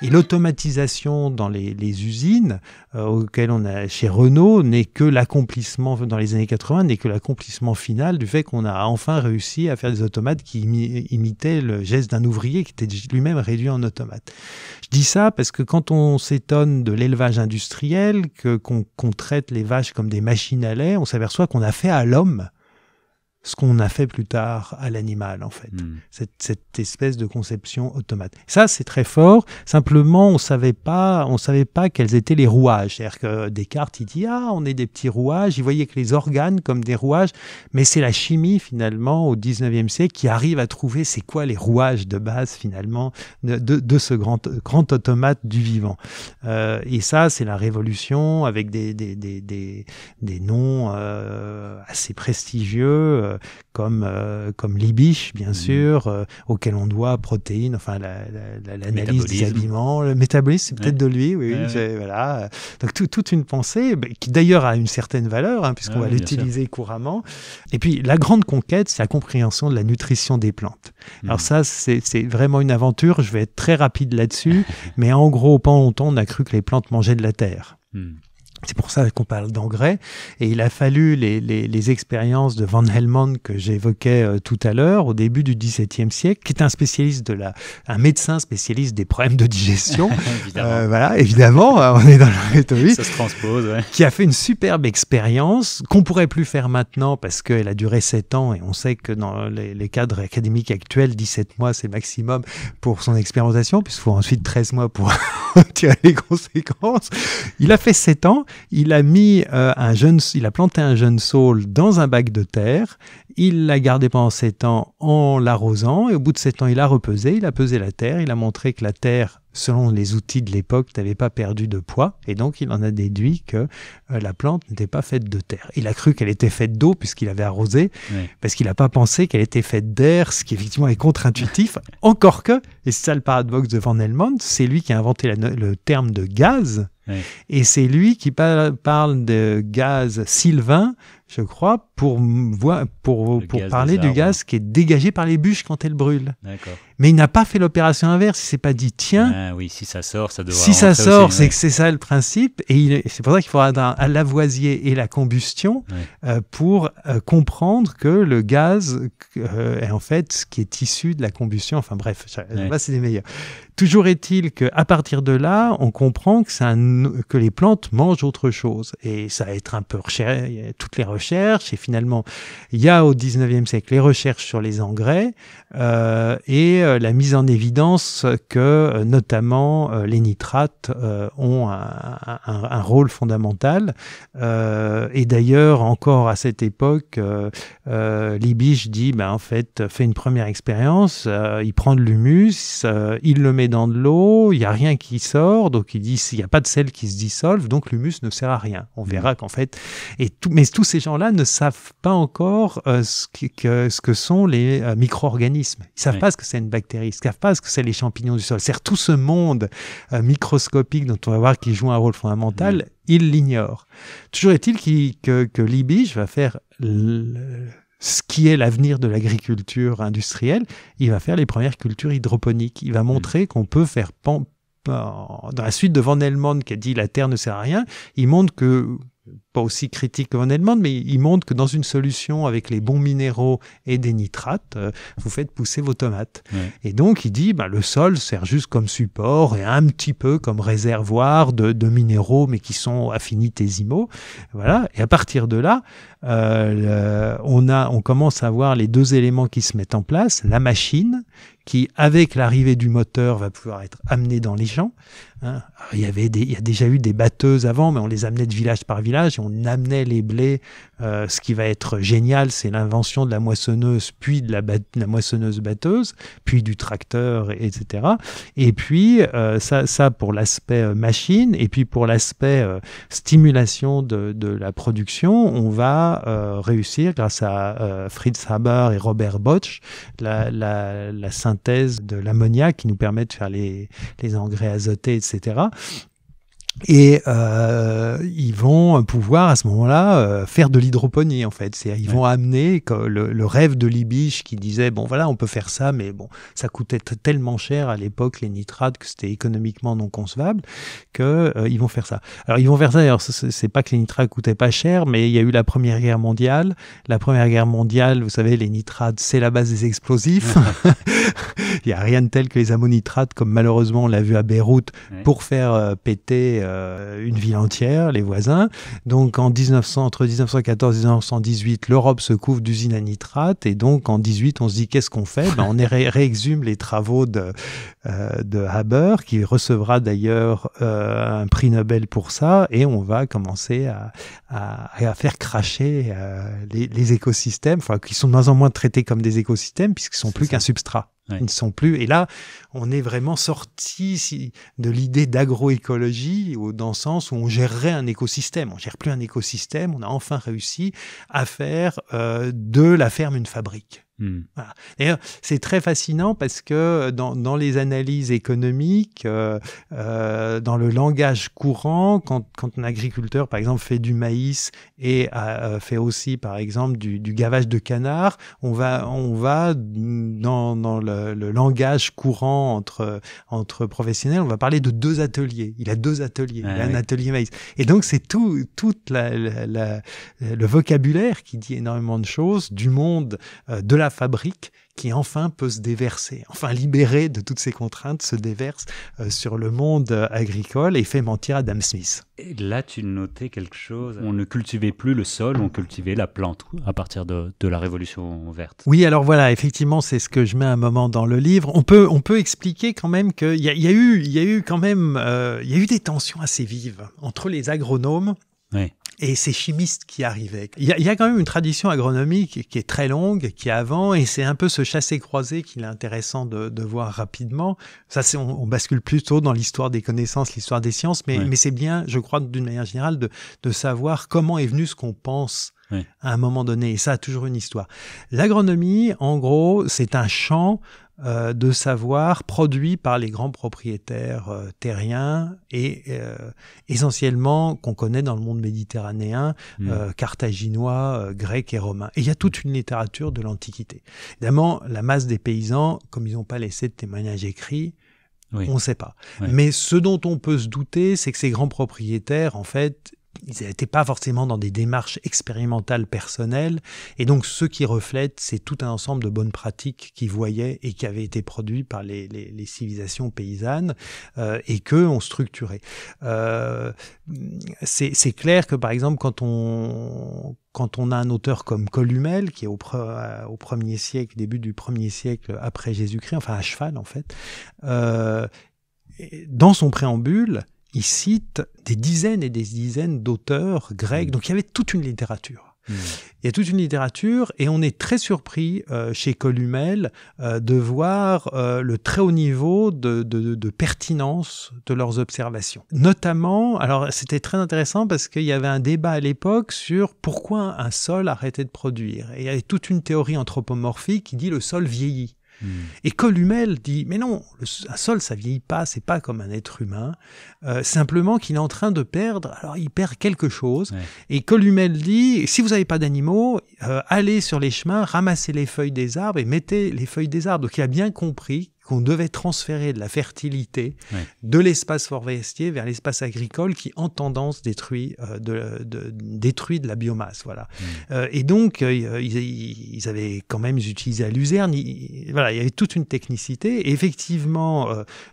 Et l'automatisation dans les, usines, euh, auxquelles on a chez Renault, n'est que l'accomplissement, dans les années 80, n'est que l'accomplissement final du fait qu'on a enfin réussi à faire des automates qui imitaient le geste d'un ouvrier qui était lui-même réduit en automate. Je dis ça parce que quand on s'étonne de l'élevage industriel, que qu'on traite les vaches comme des machines à lait, on s'aperçoit qu'on a fait à l'homme ce qu'on a fait plus tard à l'animal, en fait. Hmm. Cette, cette, espèce de conception automate. Ça, c'est très fort. Simplement, on savait pas, on savait pas quels étaient les rouages. C'est-à-dire que Descartes, il dit, ah, on est des petits rouages. Il voyait que les organes comme des rouages. Mais c'est la chimie, finalement, au 19e siècle, qui arrive à trouver c'est quoi les rouages de base, finalement, de, de, ce grand, grand automate du vivant. Euh, et ça, c'est la révolution avec des, des, des, des, des noms euh, assez prestigieux euh, comme euh, comme l'ibiche bien mhm. sûr, euh, auquel on doit protéines, enfin l'analyse des aliments, le métabolisme, c'est peut-être de lui, oui, voilà. Donc toute une pensée bah, qui d'ailleurs a une certaine valeur hein, puisqu'on va l'utiliser couramment. Et puis la grande conquête, c'est la compréhension de la nutrition des plantes. Alors mhm. ça, c'est vraiment une aventure. Je vais être très rapide là-dessus, mais en gros, pendant longtemps, on a cru que les plantes mangeaient de la terre. Hmm. C'est pour ça qu'on parle d'engrais. Et il a fallu les, les, expériences de Van Helmond que j'évoquais euh, tout à l'heure, au début du XVIIe siècle, qui est un spécialiste de la, un médecin spécialiste des problèmes de digestion. évidemment. Euh, voilà, évidemment, hein, on est dans le rhétorique. Ça se transpose, Qui a fait une superbe expérience qu'on pourrait plus faire maintenant parce qu'elle a duré 7 ans et on sait que dans les, cadres académiques actuels, 17 mois, c'est maximum pour son expérimentation, puisqu'il faut ensuite 13 mois pour tirer les conséquences. Il a fait 7 ans il a mis euh, un jeune, il a planté un jeune saule dans un bac de terre, il l'a gardé pendant sept ans en l'arrosant, et au bout de sept ans, il a repesé, il a pesé la terre, il a montré que la terre, selon les outils de l'époque, n'avait pas perdu de poids, et donc il en a déduit que euh, la plante n'était pas faite de terre. Il a cru qu'elle était faite d'eau puisqu'il avait arrosé, parce qu'il n'a pas pensé qu'elle était faite d'air, ce qui effectivement est contre-intuitif, encore que, et c'est ça le paradoxe de Van Helmont, c'est lui qui a inventé le terme de gaz, et c'est lui qui parle de gaz sylvain je crois, pour, pour, parler du gaz qui est dégagé par les bûches quand elles brûlent. Mais il n'a pas fait l'opération inverse. Il ne s'est pas dit, tiens. Ah oui, si ça sort, ça Si ça sort, c'est que c'est ça le principe. Et c'est pour ça qu'il faudra à Lavoisier et la combustion euh, pour euh, comprendre que le gaz euh, est en fait ce qui est issu de la combustion. Enfin bref, c'est des meilleurs. Toujours est-il qu'à partir de là, on comprend que, que les plantes mangent autre chose. Et ça va être un peu recherché, toutes les recherches et finalement, il y a au 19e siècle les recherches sur les engrais euh, et euh, la mise en évidence que euh, notamment les nitrates ont un, rôle fondamental. et d'ailleurs, encore à cette époque, Libiche dit, bah, en fait, fait une première expérience, il prend de l'humus, il le met dans de l'eau, il n'y a rien qui sort, donc il dit, s'il n'y a pas de sel qui se dissolve, donc l'humus ne sert à rien. On verra mmh. qu'en fait, et tout, mais tous ces gens là ne savent pas encore euh, ce, que, ce, que, sont les euh, micro-organismes. Ils savent pas ce que c'est une bactérie, ils savent pas ce que c'est les champignons du sol. C'est tout ce monde euh, microscopique dont on va voir qui joue un rôle fondamental, ils l'ignorent. Toujours est-il que, que Libige va faire ce qui est l'avenir de l'agriculture industrielle, il va faire les premières cultures hydroponiques. Il va montrer qu'on peut faire pan... dans la suite de Van Helmond qui a dit la terre ne sert à rien, il montre que pas aussi critique que Van mais il montre que dans une solution avec les bons minéraux et des nitrates, euh, vous faites pousser vos tomates. Et donc, il dit, bah, le sol sert juste comme support et un petit peu comme réservoir de, minéraux, mais qui sont affinitésimaux. Voilà. Et à partir de là, euh, on, a, on commence à voir les deux éléments qui se mettent en place, la machine qui, avec l'arrivée du moteur, va pouvoir être amenée dans les champs. Hein. il, y avait des, il y a déjà eu des batteuses avant, mais on les amenait de village par village on amenait les blés. Euh, ce qui va être génial, c'est l'invention de la moissonneuse, puis de la, moissonneuse batteuse, puis du tracteur, etc. Et puis euh, ça, pour l'aspect euh, machine, et puis pour l'aspect stimulation de, la production, on va réussir grâce à Fritz Haber et Robert Botsch, la, synthèse de l'ammoniac qui nous permet de faire les, les engrais azotés, etc. Et euh, ils vont pouvoir à ce moment-là euh, faire de l'hydroponie en fait. C'est, ils vont amener le, rêve de Libiche qui disait bon voilà on peut faire ça mais bon ça coûtait tellement cher à l'époque les nitrates que c'était économiquement non concevable que euh, ils vont faire ça. Alors ils vont faire ça. c'est pas que les nitrates coûtaient pas cher mais il y a eu la Première Guerre mondiale. La Première Guerre mondiale vous savez les nitrates c'est la base des explosifs. il y a rien de tel que les ammonitrates comme malheureusement on l'a vu à Beyrouth pour faire péter euh, une ville entière, les voisins. Donc en 1900, entre 1914 et 1918, l'Europe se couvre d'usines à nitrate. Et donc en 18, on se dit qu'est-ce qu'on fait ben, On réexhume les travaux de, euh, de Haber, qui recevra d'ailleurs euh, un prix Nobel pour ça, et on va commencer à, à, faire cracher euh, les, écosystèmes, enfin, qui sont de moins en moins traités comme des écosystèmes, puisqu'ils sont plus qu'un substrat. Ils ne sont plus. Et là, on est vraiment sorti de l'idée d'agroécologie dans le sens où on gérerait un écosystème. On gère plus un écosystème. On a enfin réussi à faire de la ferme une fabrique. Hmm. c'est très fascinant parce que euh, dans, les analyses économiques, euh, euh, dans le langage courant, quand, un agriculteur, par exemple, fait du maïs et fait aussi, par exemple, du, gavage de canard, on va, on va dans, le, langage courant entre, professionnels, on va parler de deux ateliers. Il a deux ateliers, il a ah un atelier maïs. Et donc, c'est tout, tout le vocabulaire qui dit énormément de choses du monde de la fabrique qui enfin peut se déverser, enfin libérée de toutes ses contraintes, se déverse euh, sur le monde euh, agricole et fait mentir Adam Smith. Et là, tu notais quelque chose. Euh, on ne cultivait plus le sol, on cultivait la plante à partir de, la Révolution verte. Oui, alors voilà, effectivement, c'est ce que je mets un moment dans le livre. On peut, on peut expliquer quand même qu'il y, a eu, y eu quand même, il y a eu des tensions assez vives entre les agronomes et ces chimistes qui arrivaient. Il y, a, quand même une tradition agronomique qui est très longue, qui est avant, et c'est un peu ce chassé-croisé qu'il est intéressant de, voir rapidement. Ça, c'est, on, bascule plutôt dans l'histoire des connaissances, l'histoire des sciences, mais, c'est bien, je crois, d'une manière générale, de, savoir comment est venu ce qu'on pense à un moment donné. Et ça a toujours une histoire. L'agronomie, en gros, c'est un champ euh, de savoir produit par les grands propriétaires euh, terriens et euh, essentiellement qu'on connaît dans le monde méditerranéen, mm. carthaginois, grec et romain. Et il y a toute une littérature de l'Antiquité. Évidemment, la masse des paysans, comme ils n'ont pas laissé de témoignages écrits, On ne sait pas. Mais ce dont on peut se douter, c'est que ces grands propriétaires, en fait, ils n'étaient pas forcément dans des démarches expérimentales personnelles, et donc ce qui reflète, c'est tout un ensemble de bonnes pratiques qu'ils voyaient et qui avaient été produits par les, les, les civilisations paysannes euh, et que ont structuré. Euh, c'est clair que par exemple quand on quand on a un auteur comme Columel, qui est euh, au, premier siècle, début du premier siècle après Jésus-Christ, enfin à cheval en fait, euh, dans son préambule, il cite des dizaines et des dizaines d'auteurs grecs. Mmh. Donc il y avait toute une littérature. Mmh. Il y a toute une littérature et on est très surpris euh, chez Columel euh, de voir euh, le très haut niveau de, de, pertinence de leurs observations. Notamment, alors c'était très intéressant parce qu'il y avait un débat à l'époque sur pourquoi un sol arrêtait de produire. Et il y avait toute une théorie anthropomorphique qui dit le sol vieillit. Hmm. Et Columel dit mais non, un sol ça vieillit pas, c'est pas comme un être humain. Euh, simplement qu'il est en train de perdre, alors il perd quelque chose. Et Columel dit si vous n'avez pas d'animaux, euh, allez sur les chemins, ramassez les feuilles des arbres et mettez les feuilles des arbres. Donc il a bien compris qu'on devait transférer de la fertilité de l'espace forestier vers l'espace agricole qui, en tendance, détruit, euh, de, détruit de la biomasse. Voilà. Mm. Euh, et donc, euh, ils, avaient quand même utilisé à Luzerne, il, voilà, il y avait toute une technicité. effectivement,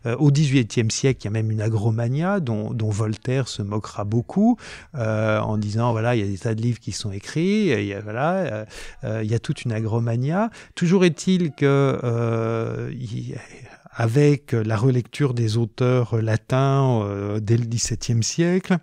au XVIIIe siècle, il y a même une agromania dont, Voltaire se moquera beaucoup en disant, voilà, il y a des tas de livres qui sont écrits, il y a, il y a toute une agromania. Toujours est-il que... Il, avec la relecture des auteurs latins euh, dès le XVIIe siècle,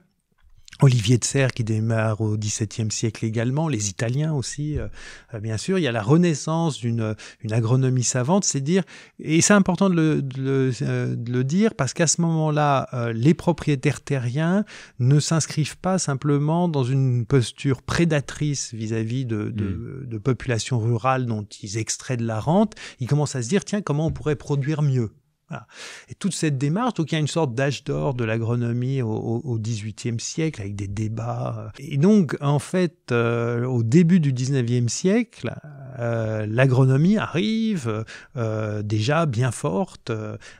Olivier de Serres qui démarre au XVIIe siècle également, les Italiens aussi, euh, euh, bien sûr. Il y a la renaissance d'une agronomie savante, c'est dire, et c'est important de le, de le, euh, dire parce qu'à ce moment-là, les propriétaires terriens ne s'inscrivent pas simplement dans une posture prédatrice vis-à-vis de, de, mm. de populations rurales dont ils extraient de la rente. Ils commencent à se dire, tiens, comment on pourrait produire mieux et toute cette démarche, donc il y a une sorte d'âge d'or de l'agronomie au XVIIIe siècle avec des débats. Euh. Et donc, en fait, euh, au début du XIXe siècle, euh, l'agronomie arrive déjà bien forte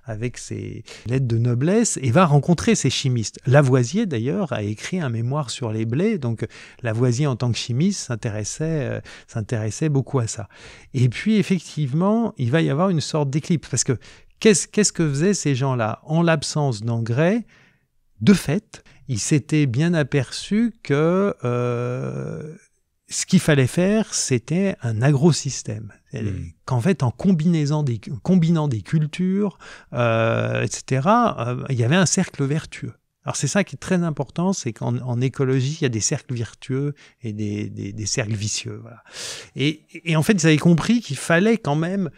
avec ses lettres de noblesse et va rencontrer ses chimistes. Lavoisier, d'ailleurs, a écrit un mémoire sur les blés. Donc, Lavoisier, en tant que chimiste, s'intéressait, s'intéressait beaucoup à ça. Et puis, effectivement, il va y avoir une sorte d'éclipse parce que Qu'est-ce que faisaient ces gens-là En l'absence d'engrais, de fait, ils s'étaient bien aperçus que euh, ce qu'il fallait faire, c'était un agro-système. Hmm. Qu'en fait, en des, combinant des cultures, euh, etc., euh, il y avait un cercle vertueux. Alors c'est ça qui est très important, c'est qu'en écologie, il y a des cercles vertueux et des, cercles vicieux. Et, et, en fait, ils avaient compris qu'il fallait quand même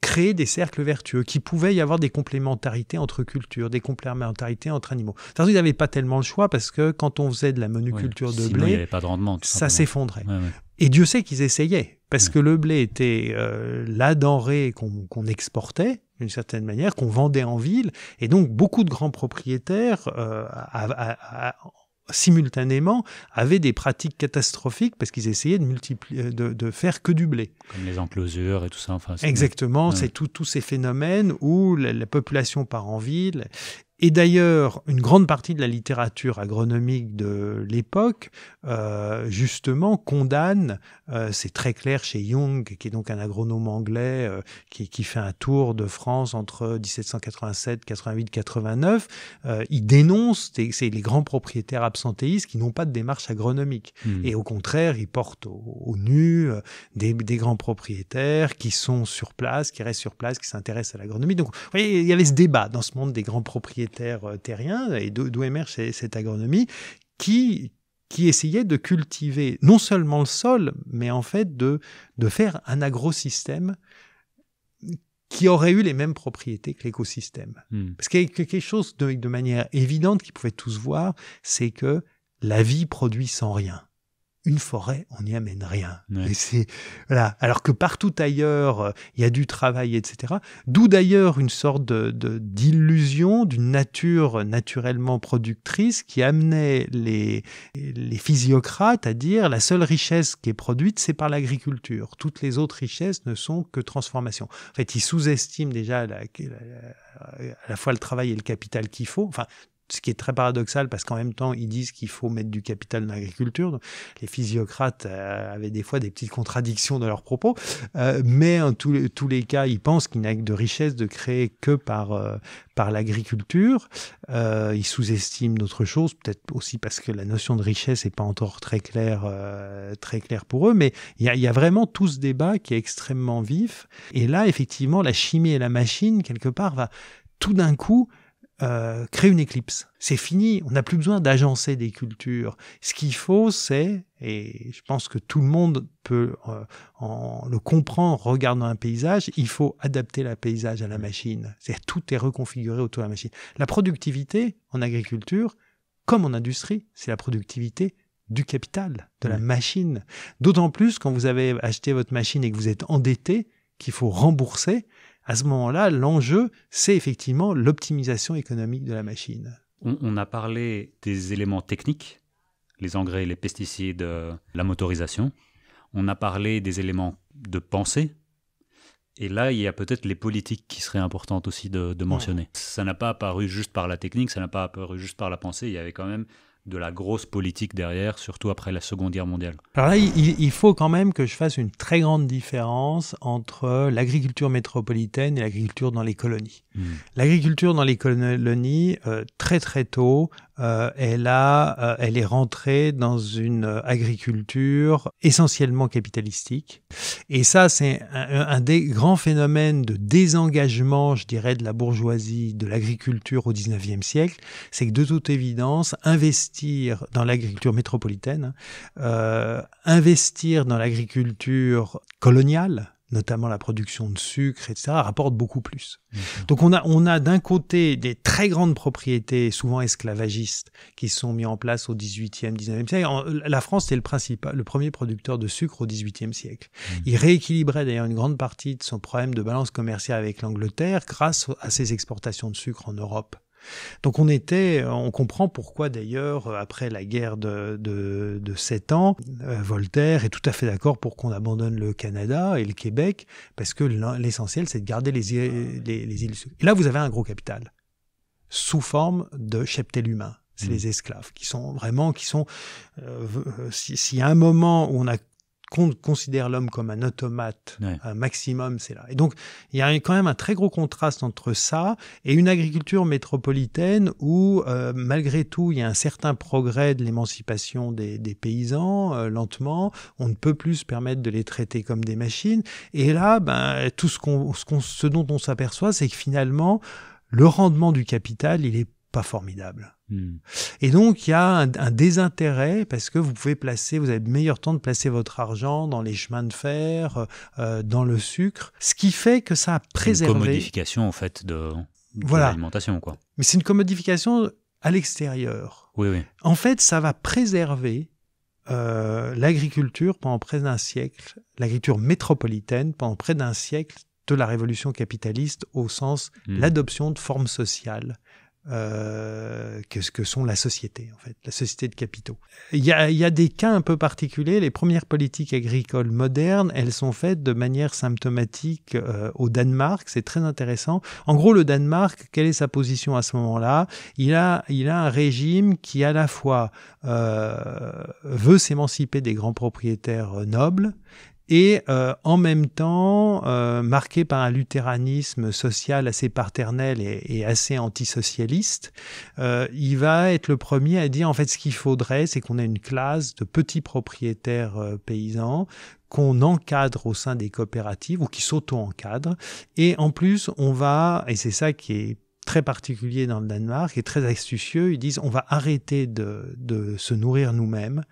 créer des cercles vertueux, qui pouvait y avoir des complémentarités entre cultures, des complémentarités entre animaux. Ils n'avaient pas tellement le choix parce que quand on faisait de la monoculture de blé, ça s'effondrait. Et Dieu sait qu'ils essayaient, parce que le blé était euh, la denrée qu'on exportait, d'une certaine manière, qu'on vendait en ville, et donc beaucoup de grands propriétaires euh, simultanément avaient des pratiques catastrophiques parce qu'ils essayaient de, multiplier, euh, de, faire que du blé. Comme les enclosures et tout ça. Exactement, c'est c'est tous ces phénomènes où la population part en ville et d'ailleurs, une grande partie de la littérature agronomique de l'époque, euh, justement, condamne, euh, c'est très clair chez Young, qui est donc un agronome anglais, euh, qui, qui, fait un tour de France entre 1787, 88, 89, il dénonce c'est les grands propriétaires absentéistes qui n'ont pas de démarche agronomique. Hmm. Et au contraire, il porte au, au nu euh, des, des, grands propriétaires qui sont sur place, qui restent sur place, qui s'intéressent à l'agronomie. Donc, vous voyez, il y avait ce débat dans ce monde des grands propriétaires euh, terrien, et d'où émerge cette agronomie, qui, qui essayait de cultiver non seulement le sol, mais en fait de, de faire un agrosystème qui aurait eu les mêmes propriétés que l'écosystème. Hmm. Parce qu'il y a quelque chose de, de manière évidente qu'ils pouvaient tous voir, c'est que la vie produit sans rien une forêt, on n'y amène rien. c'est voilà. Alors que partout ailleurs, euh, il y a du travail, etc. D'où d'ailleurs une sorte de, d'illusion d'une nature naturellement productrice qui amenait les, physiocrates à dire la seule richesse qui est produite, c'est par l'agriculture. Toutes les autres richesses ne sont que transformation. » En fait, ils sous-estiment déjà à la fois le travail et le capital qu'il faut. Enfin, ce qui est très paradoxal parce qu'en même temps ils disent qu'il faut mettre du capital dans l'agriculture. Les physiocrates euh, avaient des fois des petites contradictions dans leurs propos, euh, mais en tous, les cas ils pensent qu'il n'y a de richesse de créer que par euh, par l'agriculture. ils sous-estiment d'autres choses, peut-être aussi parce que la notion de richesse n'est pas encore très claire très claire pour eux. Mais il y y a, vraiment tout ce débat qui est extrêmement vif. Et là effectivement la chimie et la machine quelque part va tout d'un coup euh, crée une éclipse. C'est fini, on n'a plus besoin d'agencer des cultures. Ce qu'il faut, c'est, et je pense que tout le monde peut euh, le comprend en regardant un paysage, il faut adapter le paysage à la machine. C'est tout est reconfiguré autour de la machine. La productivité en agriculture, comme en industrie, c'est la productivité du capital, de la machine. D'autant plus quand vous avez acheté votre machine et que vous êtes endetté, qu'il faut rembourser, à ce moment-là, l'enjeu, c'est effectivement l'optimisation économique de la machine. On, a parlé des éléments techniques, les engrais, les pesticides, euh, la motorisation. On a parlé des éléments de pensée. Et là, il y a peut-être les politiques qui seraient importantes aussi de, mentionner. Ça n'a pas apparu juste par la technique, ça n'a pas apparu juste par la pensée. Il y avait quand même de la grosse politique derrière, surtout après la Seconde Guerre mondiale. Alors là, il, faut quand même que je fasse une très grande différence entre l'agriculture métropolitaine et l'agriculture dans les colonies. Hmm. L'agriculture dans les colonies, euh, très très tôt, euh, elle, euh, elle est rentrée dans une euh, agriculture essentiellement capitalistique. Et ça, c'est un, des grands phénomènes de désengagement, je dirais, de la bourgeoisie, de l'agriculture au 19e siècle. C'est que de toute évidence, investir dans l'agriculture métropolitaine, hein, investir dans l'agriculture coloniale, notamment la production de sucre, etc., rapporte beaucoup plus. Donc on a, on a d'un côté des très grandes propriétés, souvent esclavagistes, qui sont mis en place au 18e, 19e siècle. la France était le principal, le premier producteur de sucre au 18e siècle. Mmh. Il rééquilibrait d'ailleurs une grande partie de son problème de balance commerciale avec l'Angleterre grâce à ses exportations de sucre en Europe. Donc on était, on comprend pourquoi d'ailleurs, euh, après la guerre de, de, 7 ans, euh, Voltaire est tout à fait d'accord pour qu'on abandonne le Canada et le Québec, parce que l'essentiel c'est de garder les, îles, les, îles. Et là vous avez un gros capital, sous forme de cheptel humain c'est mmh. les esclaves qui sont vraiment qui sont euh, si, si, à un moment où on a qu'on considère l'homme comme un automate, un maximum, c'est là. Et donc, il y a quand même un très gros contraste entre ça et une agriculture métropolitaine où, euh, malgré tout, il y a un certain progrès de l'émancipation des, paysans, euh, lentement. On ne peut plus se permettre de les traiter comme des machines. Et là, ben, tout ce, qu'on, ce, ce dont on s'aperçoit, c'est que finalement, le rendement du capital, il n'est pas formidable. Hmm. Et donc, il y a un, désintérêt parce que vous pouvez placer, vous avez le meilleur temps de placer votre argent dans les chemins de fer, euh, dans le sucre, ce qui fait que ça a préservé. Une commodification, en fait, de, voilà. Mais c'est une commodification à l'extérieur. Oui, oui. En fait, ça va préserver euh, l'agriculture pendant près d'un siècle, l'agriculture métropolitaine pendant près d'un siècle de la révolution capitaliste au sens hmm. l'adoption de formes sociales euh, que ce que sont la société, en fait, la société de capitaux. Il y, a, des cas un peu particuliers. Les premières politiques agricoles modernes, elles sont faites de manière symptomatique euh, au Danemark. C'est très intéressant. En gros, le Danemark, quelle est sa position à ce moment-là il a, il a un régime qui à la fois euh, veut s'émanciper des grands propriétaires nobles, et euh, en même temps euh, marqué par un luthéranisme social assez paternel et, assez antisocialiste, euh, il va être le premier à dire en fait ce qu'il faudrait, c'est qu'on ait une classe de petits propriétaires paysans qu'on encadre au sein des coopératives ou qui s'auto-encadrent. Et en plus, on va, et c'est ça qui est très particulier dans le Danemark et très astucieux, ils disent on va arrêter de, de se nourrir nous-mêmes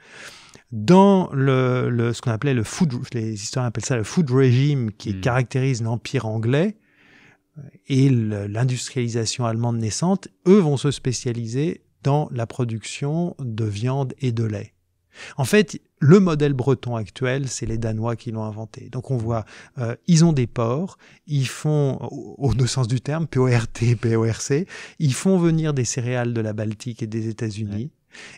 dans le, ce qu'on appelait le food, les historiens appellent ça le food regime qui hmm. caractérise l'empire anglais euh, et l'industrialisation allemande naissante, eux vont se spécialiser dans la production de viande et de lait. En fait, le modèle breton actuel, c'est les Danois qui l'ont inventé. Donc on voit, euh, ils ont des porcs, ils font, au, sens du terme, PORT, PORC, ils font venir des céréales de la Baltique et des États-Unis,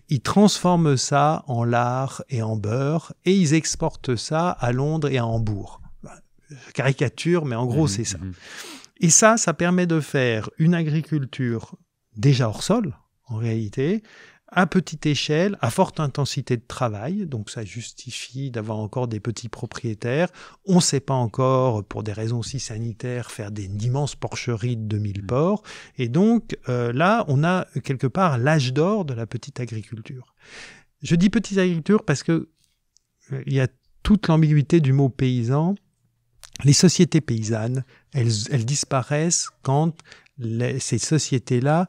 ils transforment ça en lard et en beurre et ils exportent ça à Londres et à Hambourg. Bah, caricature, mais en gros, mhm, c'est ça. Mhm. Et ça, ça permet de faire une agriculture déjà hors sol, en réalité, à petite échelle, à forte intensité de travail, donc ça justifie d'avoir encore des petits propriétaires. On ne sait pas encore, pour des raisons aussi sanitaires, faire des immenses porcheries de 2000 mmh. porcs. Et donc euh, là, on a quelque part l'âge d'or de la petite agriculture. Je dis petite agriculture parce que euh, il y a toute l'ambiguïté du mot paysan. Les sociétés paysannes, elles, disparaissent quand ces sociétés-là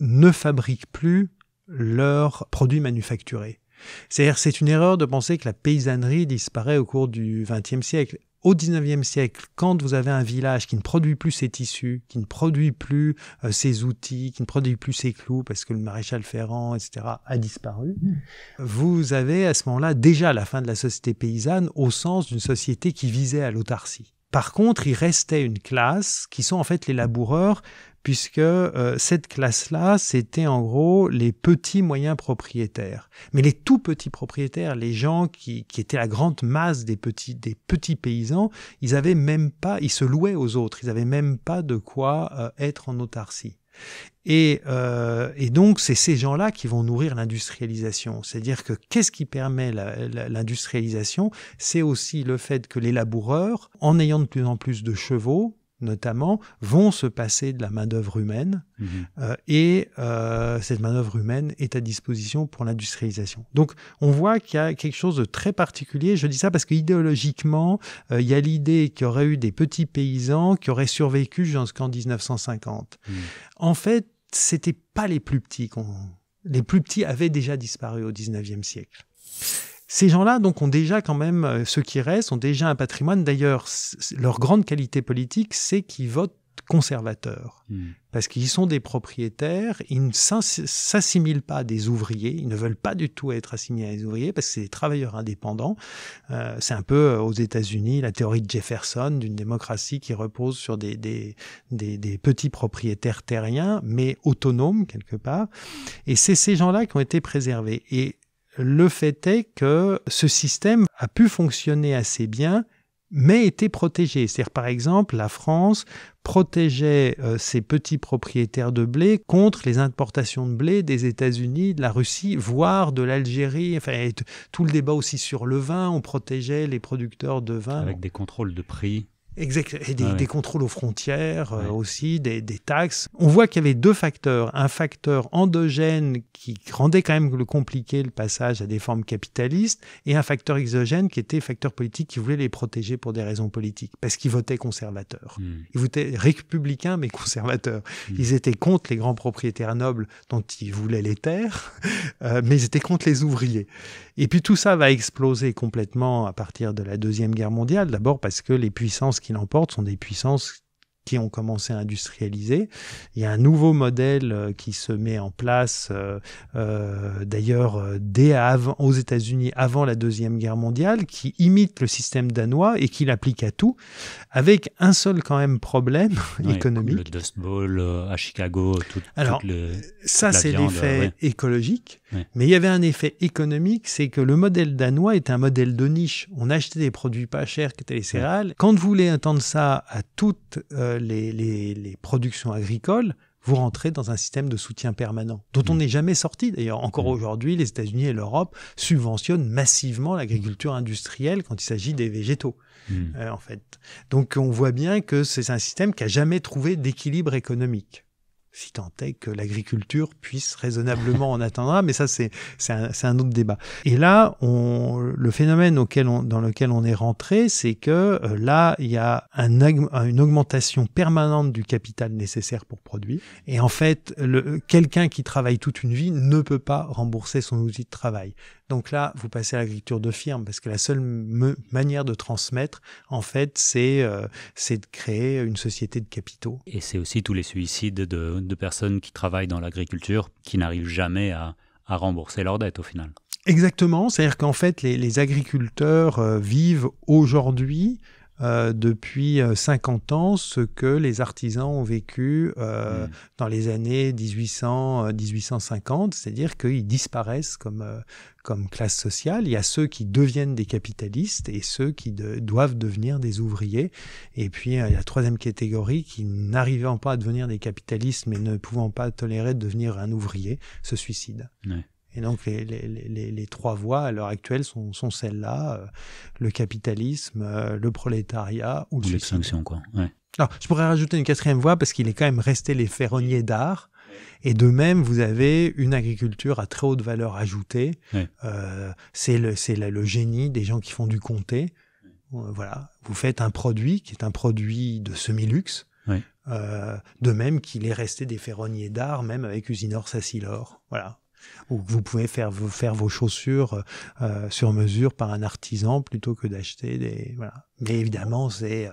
ne fabriquent plus leurs produits manufacturés. C'est-à-dire c'est une erreur de penser que la paysannerie disparaît au cours du XXe siècle. Au XIXe siècle, quand vous avez un village qui ne produit plus ses tissus, qui ne produit plus euh, ses outils, qui ne produit plus ses clous parce que le maréchal Ferrand, etc., a disparu, vous avez à ce moment-là déjà la fin de la société paysanne au sens d'une société qui visait à l'autarcie. Par contre, il restait une classe qui sont en fait les laboureurs puisque euh, cette classe-là, c'était en gros les petits moyens propriétaires. Mais les tout petits propriétaires, les gens qui, étaient la grande masse des petits, des petits paysans, ils avaient même pas, ils se louaient aux autres, ils n'avaient même pas de quoi euh, être en autarcie. Et, euh, et, donc, c'est ces gens-là qui vont nourrir l'industrialisation. C'est-à-dire que qu'est-ce qui permet l'industrialisation C'est aussi le fait que les laboureurs, en ayant de plus en plus de chevaux, notamment, vont se passer de la main-d'œuvre humaine mhm. euh, et euh, cette main-d'œuvre humaine est à disposition pour l'industrialisation. Donc, on voit qu'il y a quelque chose de très particulier. Je dis ça parce qu'idéologiquement, idéologiquement euh, il y a l'idée qu'il y aurait eu des petits paysans qui auraient survécu jusqu'en 1950. Mhm. En fait, c'était pas les plus petits qu'on. Les plus petits avaient déjà disparu au 19e siècle. Ces gens-là, donc, ont déjà quand même, euh, ceux qui restent, ont déjà un patrimoine. D'ailleurs, leur grande qualité politique, c'est qu'ils votent conservateurs. Hmm. Parce qu'ils sont des propriétaires, ils ne s'assimilent pas à des ouvriers, ils ne veulent pas du tout être assimilés à des ouvriers parce que c'est des travailleurs indépendants. Euh, c'est un peu euh, aux États-Unis la théorie de Jefferson d'une démocratie qui repose sur des, des, petits propriétaires terriens, mais autonomes quelque part. Et c'est ces gens-là qui ont été préservés. Et le fait est que ce système a pu fonctionner assez bien, mais était protégé. C'est-à-dire, par exemple, la France protégeait euh, ses petits propriétaires de blé contre les importations de blé des États-Unis, de la Russie, voire de l'Algérie. Enfin, tout le débat aussi sur le vin, on protégeait les producteurs de vin. Avec des contrôles de prix. Exact. Et des, contrôles aux frontières euh, aussi, des, taxes. On voit qu'il y avait deux facteurs. Un facteur endogène qui rendait quand même le compliqué le passage à des formes capitalistes et un facteur exogène qui était facteur politique qui voulait les protéger pour des raisons politiques parce qu'ils votaient conservateurs. Hmm. Ils votaient républicains mais conservateurs. Hmm. Ils étaient contre les grands propriétaires nobles dont ils voulaient les terres, euh, mais ils étaient contre les ouvriers. Et puis tout ça va exploser complètement à partir de la Deuxième Guerre mondiale. D'abord parce que les puissances qu'il qui sont des puissances qui ont commencé à industrialiser. Il y a un nouveau modèle euh, qui se met en place, euh, euh, d'ailleurs, aux États-Unis avant la Deuxième Guerre mondiale, qui imite le système danois et qui l'applique à tout, avec un seul quand même problème économique. Le Dust Bowl à Chicago, tout, Alors, Alors, ça c'est l'effet écologique, mais il y avait un effet économique, c'est que le modèle danois est un modèle de niche. On achetait des produits pas chers qui étaient les céréales. Quand vous voulez attendre ça à toute... Euh, les, productions agricoles, vous rentrez dans un système de soutien permanent, dont on mmh. n'est jamais sorti. D'ailleurs, encore mmh. aujourd'hui, les États-Unis et l'Europe subventionnent massivement l'agriculture industrielle quand il s'agit des végétaux, mmh. euh, en fait. Donc, on voit bien que c'est un système qui a jamais trouvé d'équilibre économique si tant est que l'agriculture puisse raisonnablement en attendre mais ça c'est un, un, autre débat. Et là, on, le phénomène auquel on, dans lequel on est rentré, c'est que euh, là, il y a un, une augmentation permanente du capital nécessaire pour produire. Et en fait, quelqu'un qui travaille toute une vie ne peut pas rembourser son outil de travail. Donc là, vous passez à l'agriculture de firme parce que la seule manière de transmettre, en fait, euh, c'est de créer une société de capitaux. Et c'est aussi tous les suicides de, personnes qui travaillent dans l'agriculture qui n'arrivent jamais à, rembourser leurs dettes au final. Exactement, c'est-à-dire qu'en fait, les, agriculteurs euh, vivent aujourd'hui euh, depuis 50 euh, ans ce que les artisans ont vécu euh, hmm. dans les années 1800, 1850, c'est-à-dire qu'ils disparaissent comme, classe sociale. Il y a ceux qui deviennent des capitalistes et ceux qui doivent devenir des ouvriers. Et puis il y a la troisième catégorie qui, n'arrivant pas à devenir des capitalistes mais ne pouvant pas tolérer de devenir un ouvrier, se suicide. Et donc les, trois voies à l'heure actuelle sont, celles-là, euh, le capitalisme, euh, le prolétariat ou, l'extinction. Quoi. Alors je pourrais rajouter une quatrième voie parce qu'il est quand même resté les ferronniers d'art. Et de même, vous avez une agriculture à très haute valeur ajoutée. Euh, c'est le, génie des gens qui font du comté. Voilà, vous faites un produit qui est un produit de semi-luxe. de même qu'il est resté des ferronniers d'art, même avec Usinor Sassilor. Voilà ou vous pouvez faire, faire vos chaussures euh, sur mesure par un artisan plutôt que d'acheter des Mais évidemment, c'est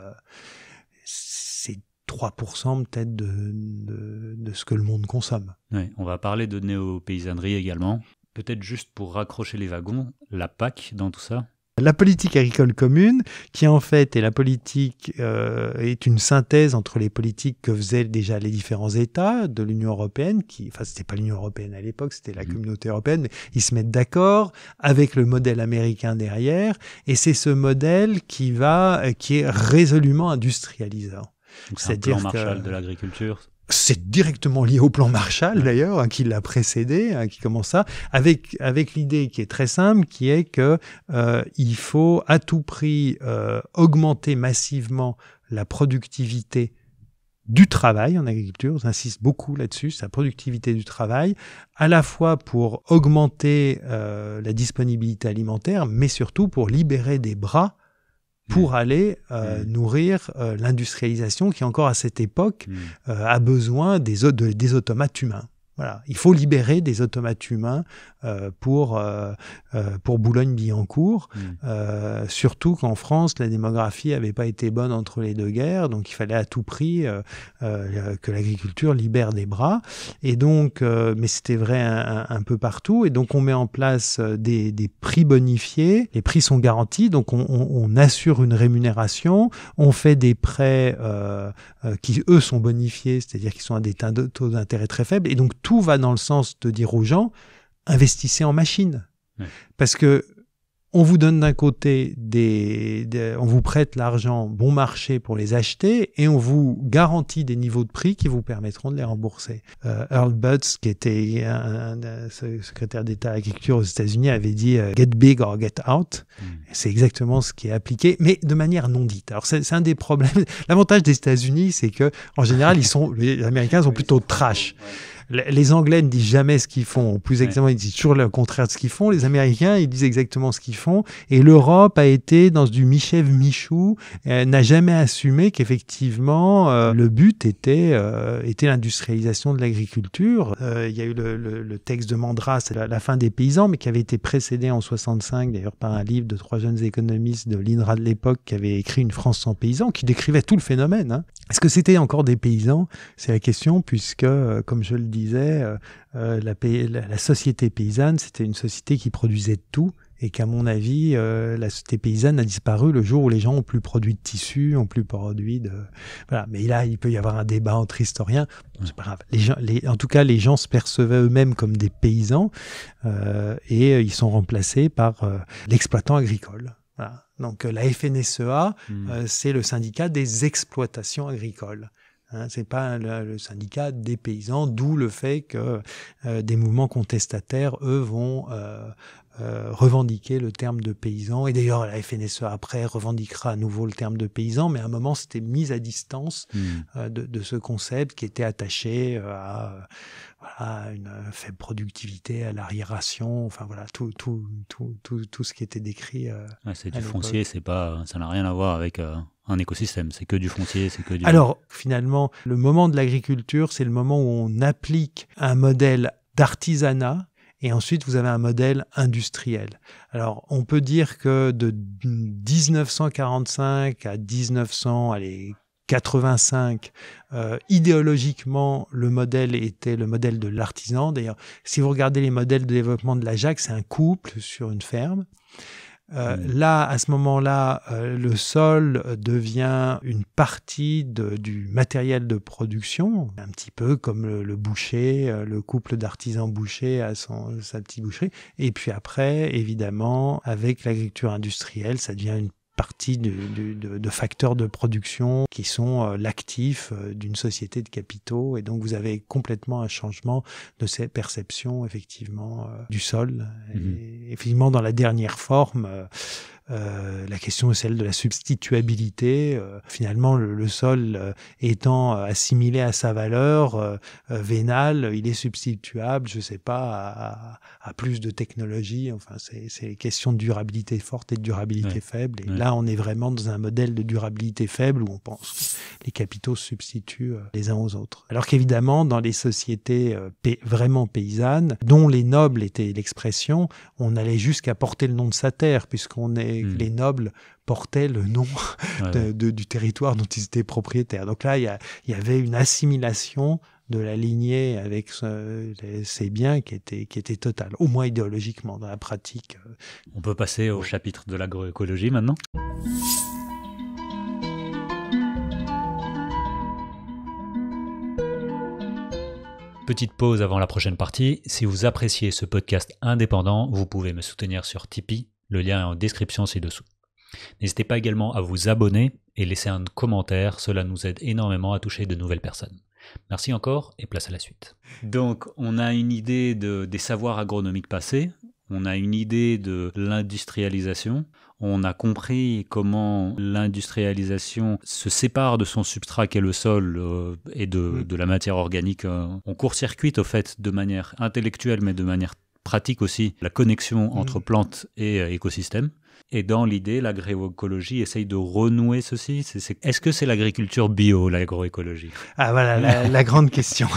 3% euh, peut-être de, ce que le monde consomme. Oui, on va parler de néo-paysannerie également. Peut-être juste pour raccrocher les wagons, la PAC dans tout ça la politique agricole commune, qui en fait est la politique, euh, est une synthèse entre les politiques que faisaient déjà les différents États de l'Union européenne, qui, enfin, c'était pas l'Union européenne à l'époque, c'était la mmh. communauté européenne, mais ils se mettent d'accord avec le modèle américain derrière, et c'est ce modèle qui va, euh, qui est résolument industrialisant. C'est à dire Marshall que... de l'agriculture c'est directement lié au plan Marshall d'ailleurs, hein, qui l'a précédé, hein, qui commence ça, avec avec l'idée qui est très simple, qui est que euh, il faut à tout prix euh, augmenter massivement la productivité du travail en agriculture, j'insiste beaucoup là-dessus, sa productivité du travail, à la fois pour augmenter euh, la disponibilité alimentaire, mais surtout pour libérer des bras pour aller euh, nourrir euh, l'industrialisation qui, encore à cette époque, mm. euh, a besoin des, des automates humains. Voilà, il faut libérer des automates humains euh, pour euh, euh pour Boulogne-Billancourt, hmm. euh, surtout qu'en France la démographie avait pas été bonne entre les deux guerres, donc il fallait à tout prix euh, euh, que l'agriculture libère des bras. Et donc, mais c'était vrai un, peu partout. Et donc on met en place des, des prix bonifiés. Les prix sont garantis, donc on, on, assure une rémunération, on fait des prêts qui eux sont bonifiés, c'est-à-dire qu'ils sont à des taux d'intérêt très faibles. Et donc tout va dans le sens de dire aux gens, investissez en machines. Parce que on vous donne d'un côté des, on vous prête l'argent bon marché pour les acheter et on vous garantit des niveaux de prix qui vous permettront de les rembourser. Euh, Earl Butz, qui était un, secrétaire d'État à l'agriculture aux États-Unis, avait dit euh, Get big or get out. Mm. C'est exactement ce qui est appliqué, mais de manière non dite. Alors c'est un des problèmes. L'avantage des États-Unis, c'est que en général, ils sont, les Américains sont plutôt trash. Les Anglais ne disent jamais ce qu'ils font, plus exactement, ils disent toujours le contraire de ce qu'ils font. Les Américains, ils disent exactement ce qu'ils font. Et l'Europe a été dans du michève michou, euh, n'a jamais assumé qu'effectivement euh, le but était euh, était l'industrialisation de l'agriculture. il y a eu le, texte de Mandras, c'est la, fin des paysans, mais qui avait été précédé en 65 d'ailleurs par un livre de trois jeunes économistes de l'INRA de l'époque qui avait écrit Une France sans paysans, qui décrivait tout le phénomène. Hein. Est-ce que c'était encore des paysans C'est la question, puisque comme je le dis disait euh, euh, la, société paysanne, c'était une société qui produisait tout et qu'à mon avis, euh, la société paysanne a disparu le jour où les gens ont plus produit de tissus, ont plus produit de... Voilà. Mais là, il peut y avoir un débat entre historiens. c'est En tout cas, les gens se percevaient eux-mêmes comme des paysans et ils sont remplacés par l'exploitant agricole. Donc la FNSEA, hmm. c'est le syndicat des exploitations agricoles. Hein. c'est pas le, syndicat des paysans, d'où le fait que euh, des mouvements contestataires, eux, vont euh, euh, revendiquer le terme de paysan. Et d'ailleurs, la FNSE après revendiquera à nouveau le terme de paysan, mais à un moment, c'était mise à distance mmh. de, de, ce concept qui était attaché à voilà, une faible productivité, à l'arriération, enfin voilà, tout, tout, tout, tout, tout ce qui était décrit. Euh, c'est du foncier, c'est pas, ça n'a rien à voir avec euh, un écosystème, c'est que du foncier, c'est que du. Alors finalement, le moment de l'agriculture, c'est le moment où on applique un modèle d'artisanat et ensuite vous avez un modèle industriel. Alors on peut dire que de 1945 à 1900, allez, 85. Euh, idéologiquement, le modèle était le modèle de l'artisan. D'ailleurs, si vous regardez les modèles de développement de la c'est un couple sur une ferme. Euh, hmm. Là, à ce moment-là, euh, le sol devient une partie du matériel de production, un petit peu comme le, boucher, le couple d'artisans bouchers à sa petite boucherie. Et puis après, évidemment, avec l'agriculture industrielle, ça devient une partie de, facteurs de production qui sont euh, l'actif euh, d'une société de capitaux. Et donc, vous avez complètement un changement de ces perceptions, effectivement, euh, du sol. Mm-hmm. Et, effectivement, dans la dernière forme, euh, la question est celle de la substituabilité. Euh, finalement, le, sol euh, étant assimilé à sa valeur vénale, il est substituable, je sais pas, à, plus de technologie. Enfin, c'est les questions de durabilité forte et de durabilité faible. Et là, on est vraiment dans un modèle de durabilité faible où on pense que les capitaux se substituent les uns aux autres. Alors qu'évidemment, dans les sociétés vraiment paysannes, dont les nobles étaient l'expression, on allait jusqu'à porter le nom de sa terre, puisqu'on est Hmm. les nobles portaient le nom du territoire dont ils étaient propriétaires. Donc là, il y, avait une assimilation de la lignée avec ces biens qui était, qui était totale, au moins idéologiquement, dans la pratique. Euh. On peut passer au chapitre de l'agroécologie maintenant Petite pause avant la prochaine partie. Si vous appréciez ce podcast indépendant, vous pouvez me soutenir sur Tipeee le lien est en description ci-dessous. N'hésitez pas également à vous abonner et laisser un commentaire, cela nous aide énormément à toucher de nouvelles personnes. Merci encore et place à la suite. Donc on a une idée des savoirs agronomiques passés, on a une idée de l'industrialisation, on a compris comment l'industrialisation se sépare de son substrat qu'est le sol euh, et de, mm. de, la matière organique. Euh, on court-circuite au fait de manière intellectuelle mais de manière pratique aussi la connexion mm. entre plantes et euh, écosystèmes. Et dans l'idée, l'agroécologie essaye de renouer ceci. Est-ce que c'est l'agriculture bio, l'agroécologie Ah voilà, la, la grande question.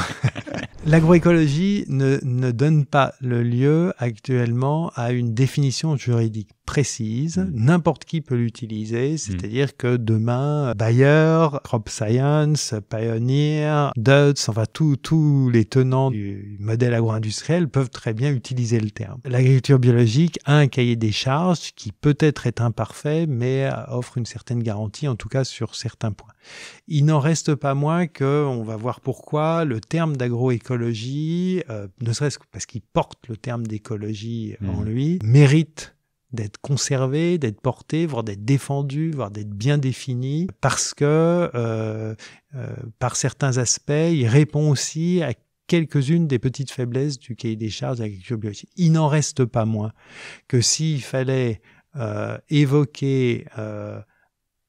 L'agroécologie ne, ne donne pas le lieu actuellement à une définition juridique précise, mm. n'importe qui peut l'utiliser, mm. c'est-à-dire que demain, Bayer, Crop Science, Pioneer, Dutz, enfin tous les tenants du modèle agro-industriel peuvent très bien utiliser le terme. L'agriculture biologique a un cahier des charges qui peut-être est imparfait, mais offre une certaine garantie, en tout cas sur certains points. Il n'en reste pas moins que, on va voir pourquoi, le terme d'agroécologie, euh, ne serait-ce que parce qu'il porte le terme d'écologie en mm. lui, mérite d'être conservé, d'être porté, voire d'être défendu, voire d'être bien défini, parce que euh, euh, par certains aspects, il répond aussi à quelques-unes des petites faiblesses du cahier des charges de biologique. Il n'en reste pas moins que s'il fallait euh, évoquer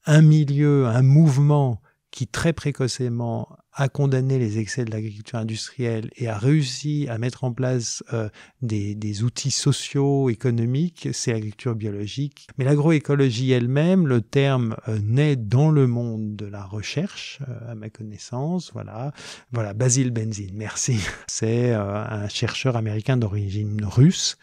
un milieu, un mouvement qui très précocement a condamné les excès de l'agriculture industrielle et a réussi à mettre en place euh, des, des, outils sociaux, économiques, c'est l'agriculture biologique. Mais l'agroécologie elle-même, le terme euh, naît dans le monde de la recherche, euh, à ma connaissance. Voilà, voilà, Basile Benzin, merci. C'est un chercheur américain d'origine russe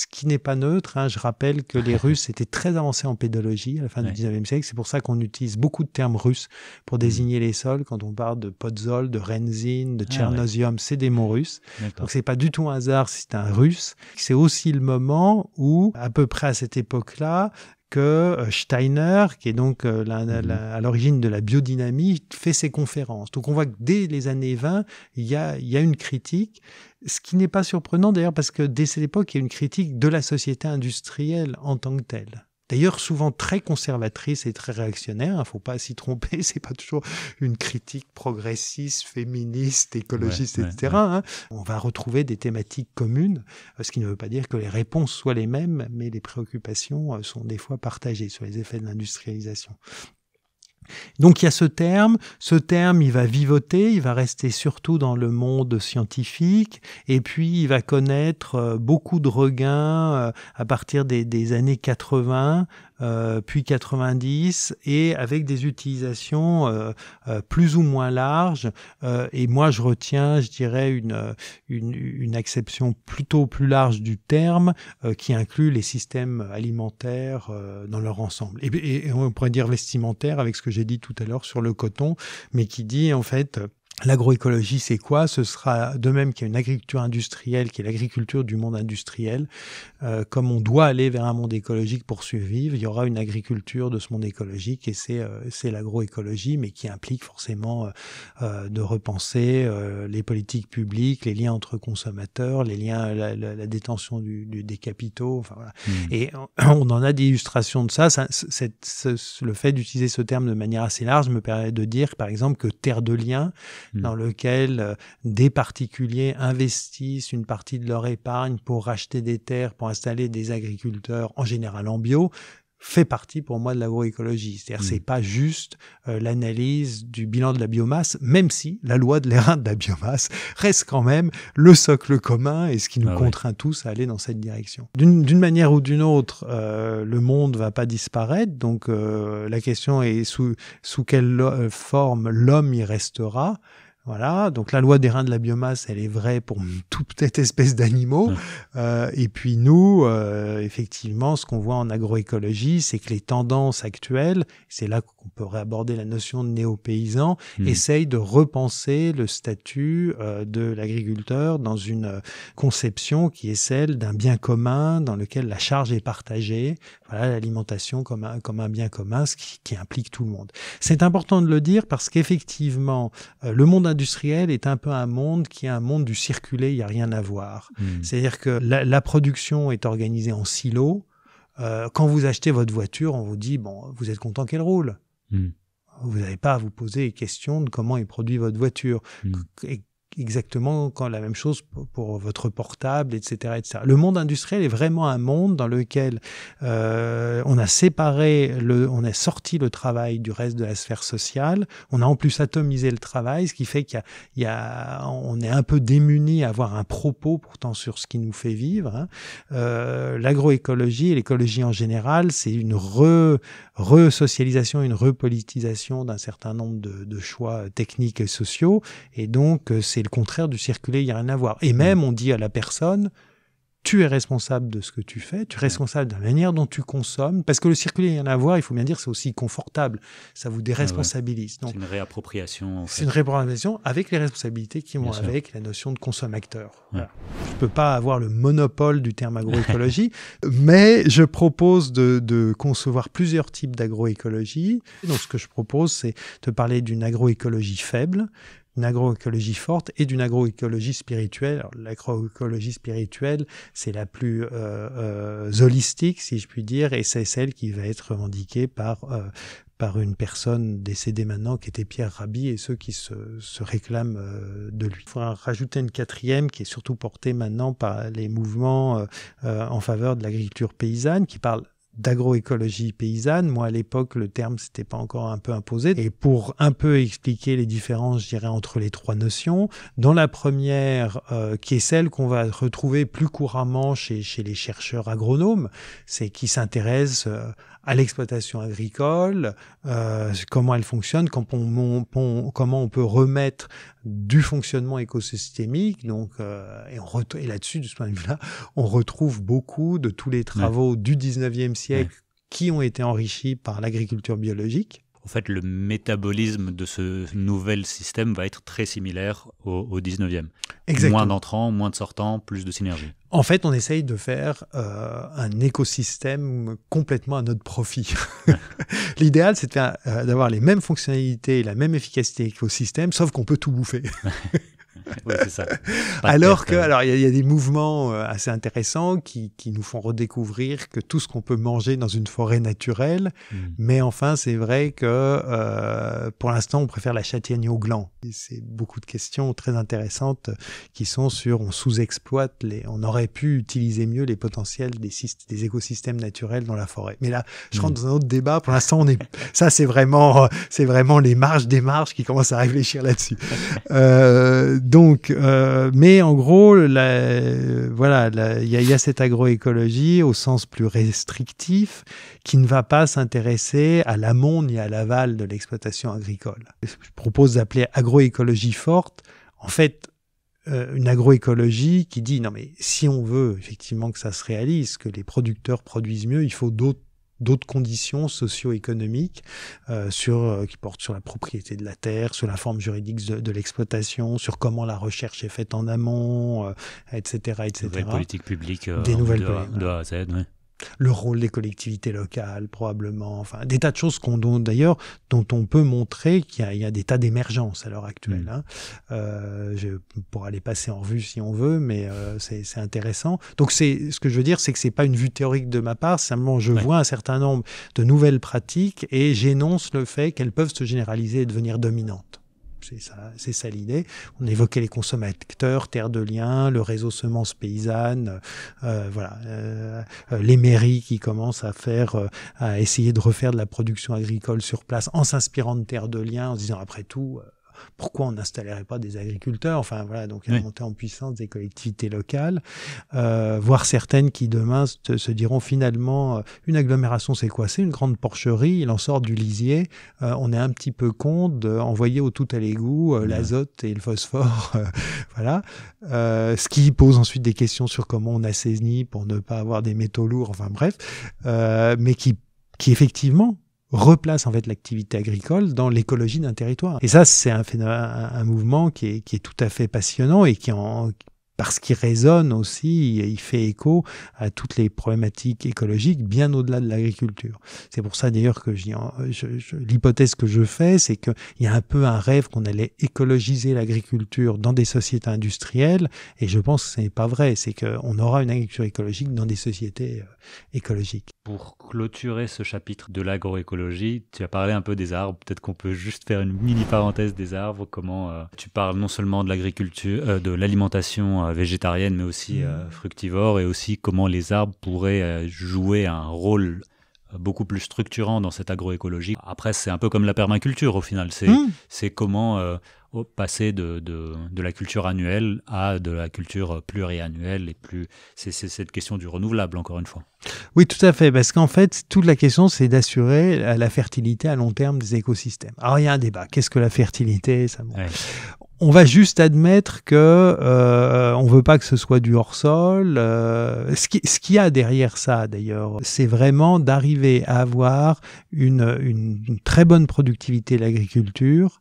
ce qui n'est pas neutre. Hein. Je rappelle que les Russes étaient très avancés en pédologie à la fin du 19e siècle. C'est pour ça qu'on utilise beaucoup de termes russes pour mmh. désigner les sols. Quand on parle de podzol, de renzine, de ah tchernosium, c'est des mots russes. Donc c'est pas du tout un hasard si c'est un russe. C'est aussi le moment où, à peu près à cette époque-là, que euh, Steiner, qui est donc euh, mhm. à l'origine de la biodynamie, fait ses conférences. Donc on voit que dès les années 20, il y a une critique, ce qui n'est pas surprenant d'ailleurs parce que dès cette époque, il y a une critique de la société industrielle en tant que telle. D'ailleurs, souvent très conservatrice et très réactionnaire, il hein, ne faut pas s'y tromper, c'est pas toujours une critique progressiste, féministe, écologiste, etc. Hein. On va retrouver des thématiques communes, ce qui ne veut pas dire que les réponses soient les mêmes, mais les préoccupations euh, sont des fois partagées sur les effets de l'industrialisation. Donc il y a ce terme, ce terme il va vivoter, il va rester surtout dans le monde scientifique, et puis il va connaître euh, beaucoup de regains euh, à partir des, des années 80 euh, puis 90, et avec des utilisations euh, euh, plus ou moins larges. et moi, je retiens, je dirais, une, une, une acception plutôt plus large du terme, qui inclut les systèmes alimentaires dans leur ensemble. Et, et, on pourrait dire vestimentaire avec ce que j'ai dit tout à l'heure sur le coton, mais qui dit en fait... L'agroécologie, c'est quoi Ce sera de même qu'il y a une agriculture industrielle, qui est l'agriculture du monde industriel, euh, comme on doit aller vers un monde écologique pour survivre, il y aura une agriculture de ce monde écologique et c'est euh, c'est l'agroécologie, mais qui implique forcément euh, de repenser les politiques publiques, les liens entre consommateurs, les liens la, la, détention du, des capitaux. Enfin, voilà. Hmm. Et on, en a des illustrations de ça. le fait d'utiliser ce terme de manière assez large me permet de dire, par exemple, que terre de lien hmm. dans lequel des particuliers investissent une partie de leur épargne pour racheter des terres, pour installer des agriculteurs en général en bio fait partie pour moi de l'agroécologie. C'est-à-dire, mmh. c'est pas juste euh, l'analyse du bilan de la biomasse, même si la loi de l'airain de la biomasse reste quand même le socle commun et ce qui nous ah contraint tous à aller dans cette direction. D'une manière ou d'une autre, euh, le monde va pas disparaître, donc euh, la question est sous, sous quelle forme l'homme y restera. Voilà, donc la loi des reins de la biomasse, elle est vraie pour toute espèce d'animaux. Euh, et puis nous, euh, effectivement, ce qu'on voit en agroécologie, c'est que les tendances actuelles, c'est là qu'on peut réaborder la notion de néo-paysan, hmm. essayent de repenser le statut euh, de l'agriculteur dans une conception qui est celle d'un bien commun dans lequel la charge est partagée, voilà l'alimentation comme un, comme un bien commun, ce qui, implique tout le monde. C'est important de le dire parce qu'effectivement, euh, le monde industriel est un peu un monde qui est un monde du circuler, il n'y a rien à voir. Hmm. C'est-à-dire que la, production est organisée en silos. Euh, quand vous achetez votre voiture, on vous dit, bon, vous êtes content qu'elle roule. Hmm. vous n'avez pas à vous poser les questions de comment est produit votre voiture. Hmm exactement quand la même chose pour, votre portable, etc., etc. Le monde industriel est vraiment un monde dans lequel euh, on a séparé, le, on a sorti le travail du reste de la sphère sociale. On a en plus atomisé le travail, ce qui fait qu'il y, a, on est un peu démuni à avoir un propos pourtant sur ce qui nous fait vivre. Hein. Euh, l'agroécologie et l'écologie en général, c'est une re, socialisation une repolitisation d'un certain nombre de, de choix techniques et sociaux, et donc euh, c'est contraire du circuler, il n'y a rien à voir. Et même, mm. on dit à la personne, tu es responsable de ce que tu fais, tu es responsable de la manière dont tu consommes, parce que le circuler, il y en a à voir, il faut bien dire, c'est aussi confortable, ça vous ah déresponsabilise. C'est une réappropriation. C'est une réappropriation avec les responsabilités qui vont avec la notion de consommateur. Je ne peux pas avoir le monopole du terme agroécologie, mais je propose de, de concevoir plusieurs types d'agroécologie. Donc ce que je propose, c'est de parler d'une agroécologie faible, une agroécologie forte et d'une agroécologie spirituelle. L'agroécologie spirituelle, c'est la plus euh, euh, holistique, si je puis dire, et c'est celle qui va être revendiquée par euh, par une personne décédée maintenant qui était Pierre Rabhi et ceux qui se, se réclament euh, de lui. Il faudra rajouter une quatrième qui est surtout portée maintenant par les mouvements en faveur de l'agriculture paysanne qui parle d'agroécologie paysanne. Moi, à l'époque, le terme c'était pas encore un peu imposé. Et pour un peu expliquer les différences, je dirais, entre les trois notions, dans la première, euh, qui est celle qu'on va retrouver plus couramment chez, les chercheurs agronomes, c'est qui s'intéresse euh, à l'exploitation agricole, euh, comment elle fonctionne, comment on peut remettre du fonctionnement écosystémique. Donc, euh, et, là-dessus, de ce point de vue-là, on retrouve beaucoup de tous les travaux du 19e siècle qui ont été enrichis par l'agriculture biologique en fait, le métabolisme de ce nouvel système va être très similaire au, 19e. Exactement. Moins d'entrants, moins de sortants, plus de synergie. En fait, on essaye de faire euh, un écosystème complètement à notre profit. L'idéal, c'est euh, d'avoir les mêmes fonctionnalités, et la même efficacité écosystème, sauf qu'on peut tout bouffer. Alors que, euh. alors il y, a des mouvements euh, assez intéressants qui, nous font redécouvrir que tout ce qu'on peut manger dans une forêt naturelle, hmm. mais enfin c'est vrai que euh, pour l'instant on préfère la châtaigne au gland. C'est beaucoup de questions très intéressantes qui sont sur on sous-exploite les, on aurait pu utiliser mieux les potentiels des, des écosystèmes naturels dans la forêt. Mais là, je rentre hmm. dans un autre débat. Pour l'instant, on est, ça c'est vraiment, c'est vraiment les marges des marges qui commencent à réfléchir là-dessus. Euh, donc, euh, mais en gros, voilà, il y, a cette agroécologie au sens plus restrictif qui ne va pas s'intéresser à l'amont ni à l'aval de l'exploitation agricole. Je propose d'appeler agroécologie forte. En fait, euh, une agroécologie qui dit non mais si on veut effectivement que ça se réalise, que les producteurs produisent mieux, il faut d'autres d'autres conditions socio-économiques euh, sur euh, qui portent sur la propriété de la terre, sur la forme juridique de, l'exploitation, sur comment la recherche est faite en amont, etc., euh, etc. Des nouvelles politiques publiques de, A à Z le rôle des collectivités locales probablement, enfin des tas de choses qu'on d'ailleurs dont on peut montrer qu'il y, a des tas d'émergences à l'heure actuelle. Mm. Hein. Euh, je les passer en revue si on veut, mais euh, c'est intéressant. Donc c'est ce que je veux dire, c'est que c'est pas une vue théorique de ma part. Simplement, je vois un certain nombre de nouvelles pratiques et j'énonce le fait qu'elles peuvent se généraliser et devenir dominantes. C'est ça, l'idée. On évoquait les consommateurs, Terre de Liens, le réseau Semences Paysannes, euh, voilà, euh, euh, les mairies qui commencent à faire, à essayer de refaire de la production agricole sur place en s'inspirant de Terre de Liens, en se disant après tout pourquoi on n'installerait pas des agriculteurs Enfin voilà, donc il une montée en puissance des collectivités locales, euh, voire certaines qui demain se, diront finalement, euh, une agglomération c'est quoi C'est une grande porcherie, il en sort du lisier, euh, on est un petit peu con envoyer au tout à l'égout euh, l'azote et le phosphore, voilà. ce qui pose ensuite des questions sur comment on assainit pour ne pas avoir des métaux lourds, enfin bref, mais qui qui effectivement replace en fait l'activité agricole dans l'écologie d'un territoire. Et ça, c'est un, phénomène un, mouvement qui est, qui est, tout à fait passionnant et qui, en, parce qu'il résonne aussi, il fait écho à toutes les problématiques écologiques bien au-delà de l'agriculture. C'est pour ça d'ailleurs que je, je, l'hypothèse que je fais, c'est qu'il y a un peu un rêve qu'on allait écologiser l'agriculture dans des sociétés industrielles, et je pense que ce n'est pas vrai, c'est qu'on aura une agriculture écologique dans des sociétés euh, écologiques. Pour clôturer ce chapitre de l'agroécologie, tu as parlé un peu des arbres, peut-être qu'on peut juste faire une mini parenthèse des arbres, comment euh, tu parles non seulement de l'agriculture, euh, de l'alimentation, euh, végétarienne, mais aussi mm. euh, fructivore, et aussi comment les arbres pourraient euh, jouer un rôle beaucoup plus structurant dans cette agroécologie. Après, c'est un peu comme la permaculture au final. C'est mm. c'est comment passer de, de, la culture annuelle à de la culture pluriannuelle et plus. C'est cette question du renouvelable, encore une fois. Oui, tout à fait. Parce qu'en fait, toute la question, c'est d'assurer la fertilité à long terme des écosystèmes. Alors, il y a un débat. Qu'est-ce que la fertilité ça on va juste admettre que euh, on veut pas que ce soit du hors-sol. Euh, ce qui qu'il y a derrière ça d'ailleurs, c'est vraiment d'arriver à avoir une, très bonne productivité de l'agriculture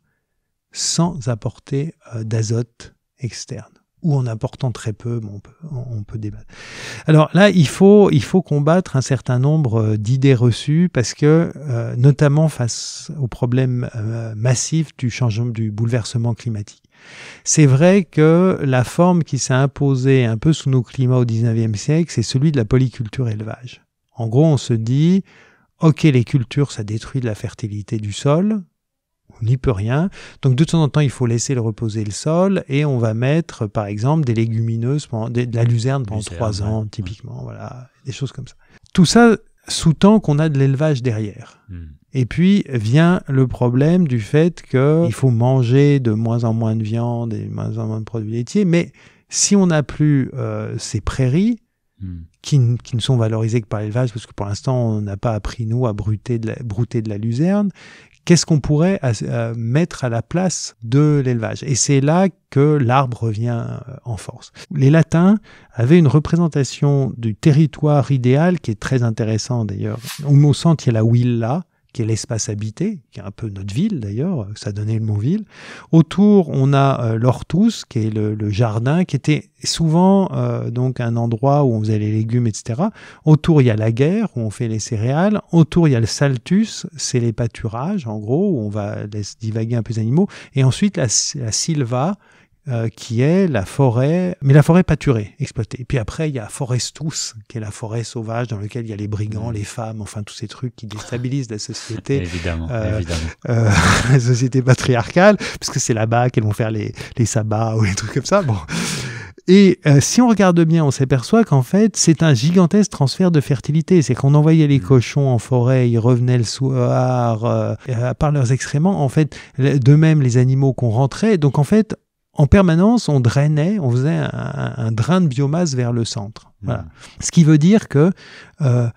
sans apporter euh, d'azote externe ou en apportant très peu, bon, on, peut, débattre. Alors là, il faut, il faut combattre un certain nombre euh, d'idées reçues parce que, notamment face au problème massif du changement, du bouleversement climatique, c'est vrai que la forme qui s'est imposée un peu sous nos climats au 19e siècle, c'est celui de la polyculture élevage. En gros, on se dit, ok, les cultures, ça détruit de la fertilité du sol, on n'y peut rien. Donc de temps en temps, il faut laisser le reposer le sol et on va mettre, par exemple, des légumineuses, de la luzerne pendant trois ans, typiquement, voilà, des choses comme ça. Tout ça sous-tend qu'on a de l'élevage derrière. Hmm. Et puis vient le problème du fait qu'il faut manger de moins en moins de viande et de moins en moins de produits laitiers. Mais si on n'a plus euh, ces prairies, hmm. qui, ne sont valorisées que par l'élevage, parce que pour l'instant, on n'a pas appris, nous, à brouter de la, brouter de la luzerne, qu'est-ce qu'on pourrait euh, mettre à la place de l'élevage Et c'est là que l'arbre revient euh, en force. Les Latins avaient une représentation du territoire idéal qui est très intéressant d'ailleurs. Au mot centre, il y a la Willa, qui est l'espace habité, qui est un peu notre ville d'ailleurs, ça donnait le mot ville. Autour, on a euh, l'hortus, l'ortus, qui est le, jardin, qui était souvent euh, donc un endroit où on faisait les légumes, etc. Autour, il y a la guerre, où on fait les céréales. Autour, il y a le saltus, c'est les pâturages, en gros, où on va divaguer un peu les animaux. Et ensuite, la, la silva, euh, qui est la forêt, mais la forêt pâturée, exploitée. Et puis après, il y a Forestus, qui est la forêt sauvage dans laquelle il y a les brigands, les femmes, enfin tous ces trucs qui déstabilisent la société. évidemment, euh, évidemment. Euh, la société patriarcale, puisque c'est là-bas qu'elles vont faire les, les sabbats ou les trucs comme ça. Bon. Et si on regarde bien, on s'aperçoit qu'en fait, c'est un gigantesque transfert de fertilité. C'est qu'on envoyait les mm. cochons en forêt, ils revenaient le soir, par leurs excréments. En fait, de même, les animaux qu'on rentrait. Donc en fait, en permanence, on drainait, on faisait un, drain de biomasse vers le centre. Hmm. Voilà. Ce qui veut dire que, euh,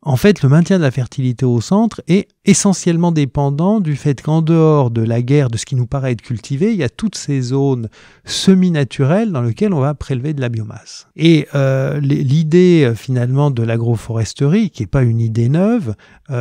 en fait, le maintien de la fertilité au centre est essentiellement dépendant du fait qu'en dehors de la guerre, de ce qui nous paraît être cultivé, il y a toutes ces zones semi-naturelles dans lesquelles on va prélever de la biomasse. Et euh, l'idée euh, finalement de l'agroforesterie, qui n'est pas une idée neuve,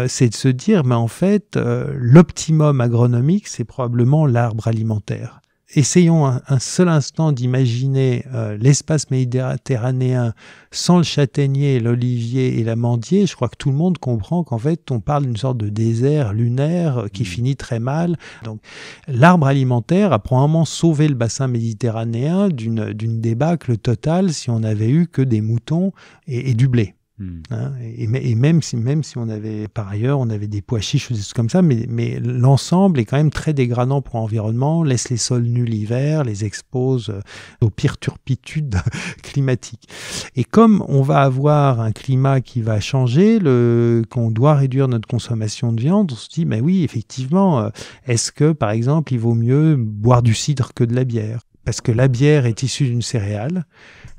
c'est de se dire, mais ben, en fait, l'optimum agronomique, c'est probablement l'arbre alimentaire essayons un, seul instant d'imaginer euh, l'espace méditerranéen sans le châtaignier, l'olivier et l'amandier, je crois que tout le monde comprend qu'en fait, on parle d'une sorte de désert lunaire qui mm. finit très mal. Donc, l'arbre alimentaire a probablement sauvé le bassin méditerranéen d'une, débâcle totale si on n'avait eu que des moutons et du blé. Hmm. Hein, et, même si même si on avait par ailleurs on avait des pois chiches des choses comme ça, mais, mais l'ensemble est quand même très dégradant pour l'environnement, laisse les sols nuls l'hiver, les expose euh, aux pires turpitudes climatiques. Et comme on va avoir un climat qui va changer, le qu'on doit réduire notre consommation de viande, on se dit mais bah oui effectivement, euh, est-ce que par exemple il vaut mieux boire du cidre que de la bière parce que la bière est issue d'une céréale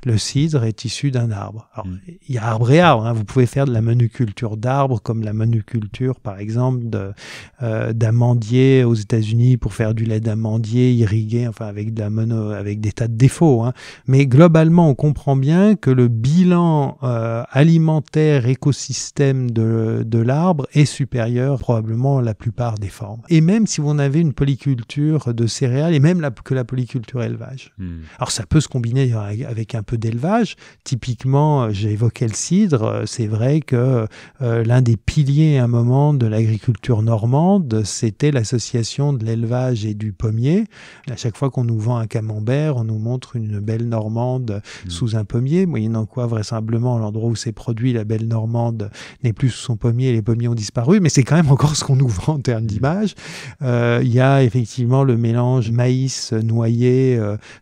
le cidre est issu d'un arbre. Hmm. Il y a arbre et hein. arbre. Vous pouvez faire de la monoculture d'arbres, comme la monoculture, par exemple, euh, d'amandier aux États-Unis pour faire du lait d'amandier irrigué, enfin avec avec des tas de défauts. Hein. Mais globalement, on comprend bien que le bilan euh, alimentaire, écosystème de, l'arbre est supérieur probablement à la plupart des formes. Et même si on avez une polyculture de céréales et même que la polyculture élevage. Hmm. Alors ça peut se combiner avec un peu d'élevage. Typiquement, euh, j'ai évoqué le cidre. Euh, c'est vrai que euh, l'un des piliers à un moment de l'agriculture normande, c'était l'association de l'élevage et du pommier. À chaque fois qu'on nous vend un camembert, on nous montre une belle normande mmh. sous un pommier, moyennant quoi vraisemblablement l'endroit où c'est produit, la belle normande n'est plus sous son pommier, les pommiers ont disparu, mais c'est quand même encore ce qu'on nous vend en termes d'image. Il y a effectivement le mélange maïs noyé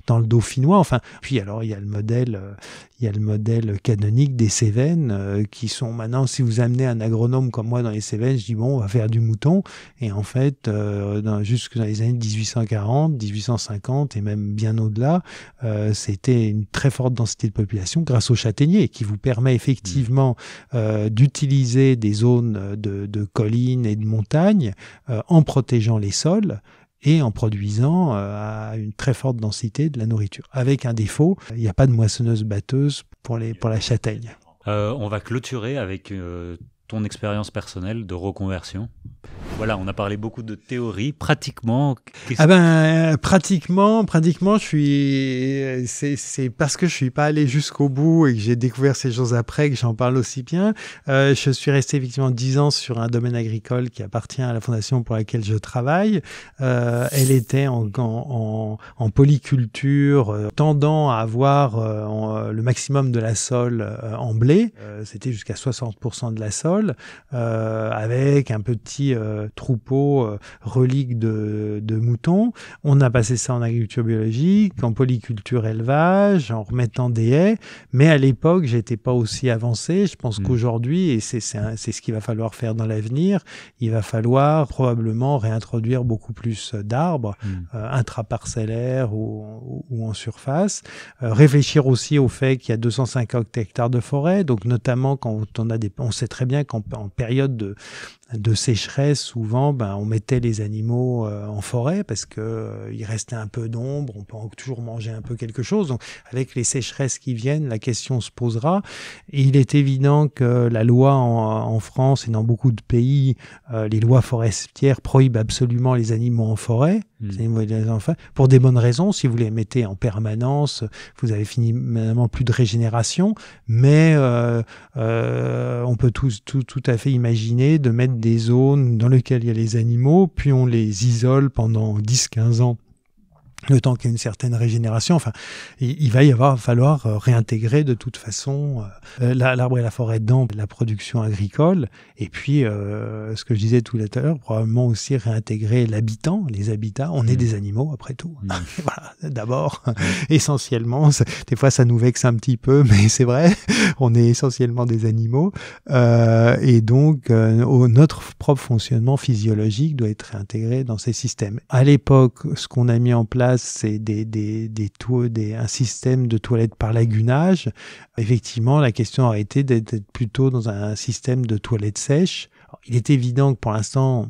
dans le dauphinois. Enfin, puis alors il y a le modèle euh, il y a le modèle canonique des Cévennes euh, qui sont maintenant, si vous amenez un agronome comme moi dans les Cévennes, je dis bon, on va faire du mouton. Et en fait, euh, jusque dans les années 1840, 1850 et même bien au-delà, c'était une très forte densité de population grâce aux châtaigniers qui vous permet effectivement mmh. d'utiliser des zones de collines et de montagnes en protégeant les sols et en produisant euh, à une très forte densité de la nourriture. Avec un défaut, il n'y a pas de moissonneuse batteuse pour, les, pour la châtaigne. Euh, on va clôturer avec euh, ton expérience personnelle de reconversion Voilà, on a parlé beaucoup de théorie. Pratiquement, ah ben, euh, pratiquement, pratiquement, je suis. C'est, parce que je suis pas allé jusqu'au bout et que j'ai découvert ces choses après que j'en parle aussi bien. Euh, je suis resté effectivement dix ans sur un domaine agricole qui appartient à la fondation pour laquelle je travaille. Euh, elle était en, en, en, polyculture, tendant à avoir le maximum de la sol en blé. C'était jusqu'à 60% de la sol. Euh, avec un petit euh, troupeau euh, relique de, moutons. On a passé ça en agriculture biologique, en polyculture élevage, en remettant des haies. Mais à l'époque, j'étais pas aussi avancé. Je pense mm. qu'aujourd'hui, et c'est ce qu'il va falloir faire dans l'avenir, il va falloir probablement réintroduire beaucoup plus d'arbres intra mm. intraparcellaires ou, ou, en surface. réfléchir aussi au fait qu'il y a 250 hectares de forêt, donc notamment quand on a des, on sait très bien en période de, de sécheresse, souvent, ben, on mettait les animaux euh, en forêt parce que euh, il restait un peu d'ombre, on peut toujours manger un peu quelque chose. Donc, avec les sécheresses qui viennent, la question se posera. il est évident que la loi en, France et dans beaucoup de pays, euh, les lois forestières prohibent absolument les animaux en forêt, hmm. pour des bonnes raisons. Si vous les mettez en permanence, vous avez finalement plus de régénération. Mais on peut tout à fait imaginer de mettre des zones dans lesquelles il y a les animaux, puis on les isole pendant 10-15 ans le temps qu'il y ait une certaine régénération. Enfin, il, va y avoir, falloir euh, réintégrer de toute façon euh, l'arbre et la forêt dans la production agricole. Et puis, euh, ce que je disais tout à l'heure, probablement aussi réintégrer l'habitant, les habitats. On est mm. des animaux, après tout. Mm. d'abord, mm. essentiellement. Des fois, ça nous vexe un petit peu, mais c'est vrai, on est essentiellement des animaux. et donc, notre propre fonctionnement physiologique doit être réintégré dans ces systèmes. À l'époque, ce qu'on a mis en place, c'est des, des, des, un système de toilettes par lagunage. Effectivement, la question aurait été d'être plutôt dans un système de toilettes sèches. il est évident que pour l'instant,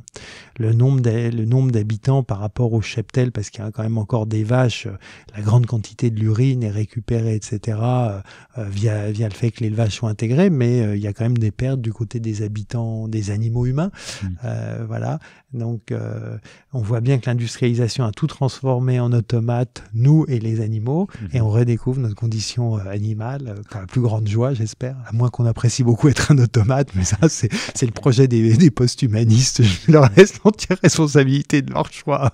le nombre d'habitants par rapport au cheptel, parce qu'il y a quand même encore des vaches, euh, la grande quantité de l'urine est récupérée, etc., euh, euh, via, via le fait que l'élevage soit intégré, mais il y a quand même des pertes du côté des habitants, des animaux humains. Mmh. voilà. Donc, on voit bien que l'industrialisation a tout transformé en automate, nous et les animaux, mmh. et on redécouvre notre condition animale, pour la plus grande joie, j'espère, à moins qu'on apprécie beaucoup être un automate, mais ça, c'est le projet des, des post-humanistes, je leur laisse entière responsabilité de leur choix.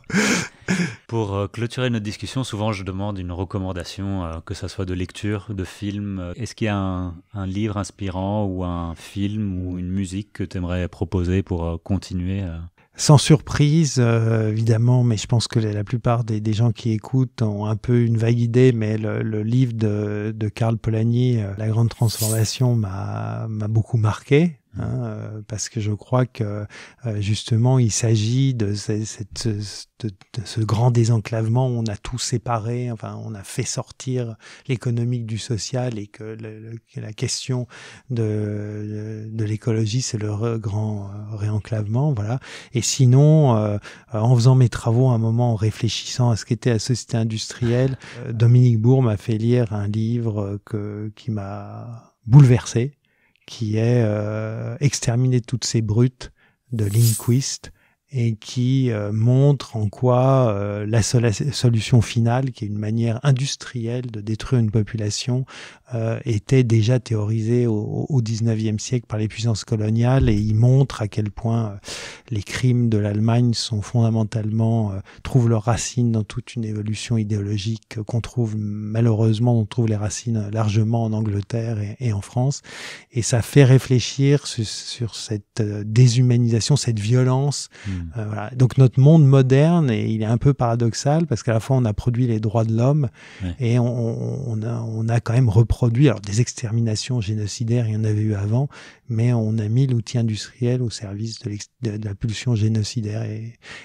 Pour euh, clôturer notre discussion, souvent je demande une recommandation, euh, que ce soit de lecture, de film. Est-ce qu'il y a un, livre inspirant ou un film ou une musique que tu aimerais proposer pour euh, continuer sans surprise, évidemment, mais je pense que la plupart des, gens qui écoutent ont un peu une vague idée, mais le, livre de, de Karl Polanyi, La Grande Transformation, m'a beaucoup marqué. Hein, euh, parce que je crois que euh, justement il s'agit de, de, ce grand désenclavement où on a tout séparé, enfin on a fait sortir l'économique du social et que, la question de, de l'écologie c'est le grand euh, réenclavement, voilà. Et sinon, en faisant mes travaux à un moment, en réfléchissant à ce qu'était la société industrielle, Dominique Bourg m'a fait lire un livre que, qui m'a bouleversé, qui est euh, exterminer toutes ces brutes de Linquist et qui euh, montre en quoi euh, la solution finale, qui est une manière industrielle de détruire une population, euh, était déjà théorisé au, XIXe 19e siècle par les puissances coloniales et il montre à quel point euh, les crimes de l'Allemagne sont fondamentalement, euh, trouvent leurs racines dans toute une évolution idéologique qu'on trouve malheureusement, on trouve les racines largement en Angleterre et, en France. Et ça fait réfléchir sur, cette déshumanisation, cette violence. Hmm. voilà. Donc notre monde moderne, et il est un peu paradoxal parce qu'à la fois on a produit les droits de l'homme et on, on, a, on a quand même reproduit produit. Alors des exterminations génocidaires, il y en avait eu avant, mais on a mis l'outil industriel au service de, la pulsion génocidaire.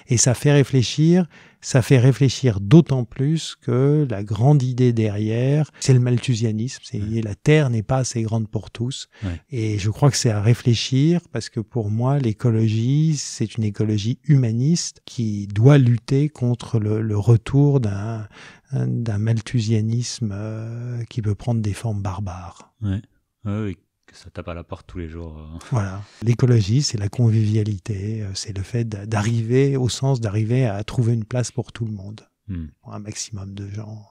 Et, ça fait réfléchir, ça fait réfléchir d'autant plus que la grande idée derrière, c'est le malthusianisme, c'est la Terre n'est pas assez grande pour tous. Et je crois que c'est à réfléchir, parce que pour moi, l'écologie, c'est une écologie humaniste qui doit lutter contre le retour d'un d'un malthusianisme euh, qui peut prendre des formes barbares. Ouais. que ça tape à la porte tous les jours. Euh. Voilà. L'écologie, c'est la convivialité, euh, c'est le fait d'arriver au sens d'arriver à trouver une place pour tout le monde, hmm. un maximum de gens,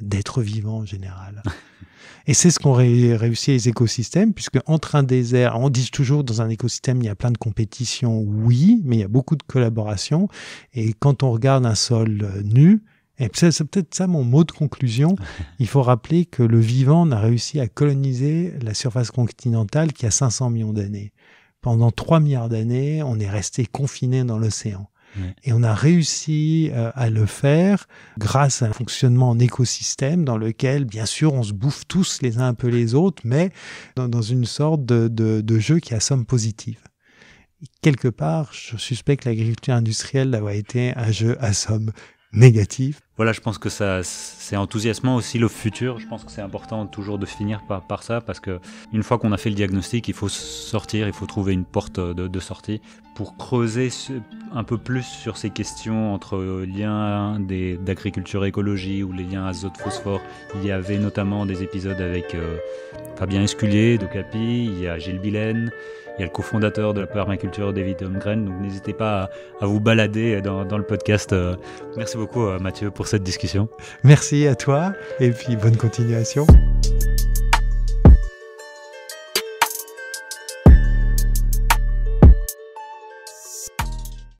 d'être vivant en général. Et c'est ce qu'ont réussi les écosystèmes, puisque entre un désert, on dit toujours dans un écosystème, il y a plein de compétitions, oui, mais il y a beaucoup de collaboration. Et quand on regarde un sol nu, et c'est peut-être ça mon mot de conclusion. Il faut rappeler que le vivant n'a réussi à coloniser la surface continentale qu'il y a 500 millions d'années. Pendant 3 milliards d'années, on est resté confiné dans l'océan. Et on a réussi euh, à le faire grâce à un fonctionnement en écosystème dans lequel, bien sûr, on se bouffe tous les uns un peu les autres, mais dans, une sorte de, jeu qui a somme positive. quelque part, je suspecte que l'agriculture industrielle a été un jeu à somme négatif Voilà, je pense que ça, c'est enthousiasmant aussi le futur. Je pense que c'est important toujours de finir par, ça parce que une fois qu'on a fait le diagnostic, il faut sortir, il faut trouver une porte de, sortie pour creuser un peu plus sur ces questions entre liens d'agriculture écologie ou les liens azote-phosphore. Il y avait notamment des épisodes avec euh, Fabien Esculier de Capi, il y a Gilles Bilène. Il y a le cofondateur de la permaculture, David Holmgren. Donc n'hésitez pas à, vous balader dans, dans, le podcast. Euh, merci beaucoup, euh, Mathieu, pour cette discussion. Merci à toi et puis bonne continuation.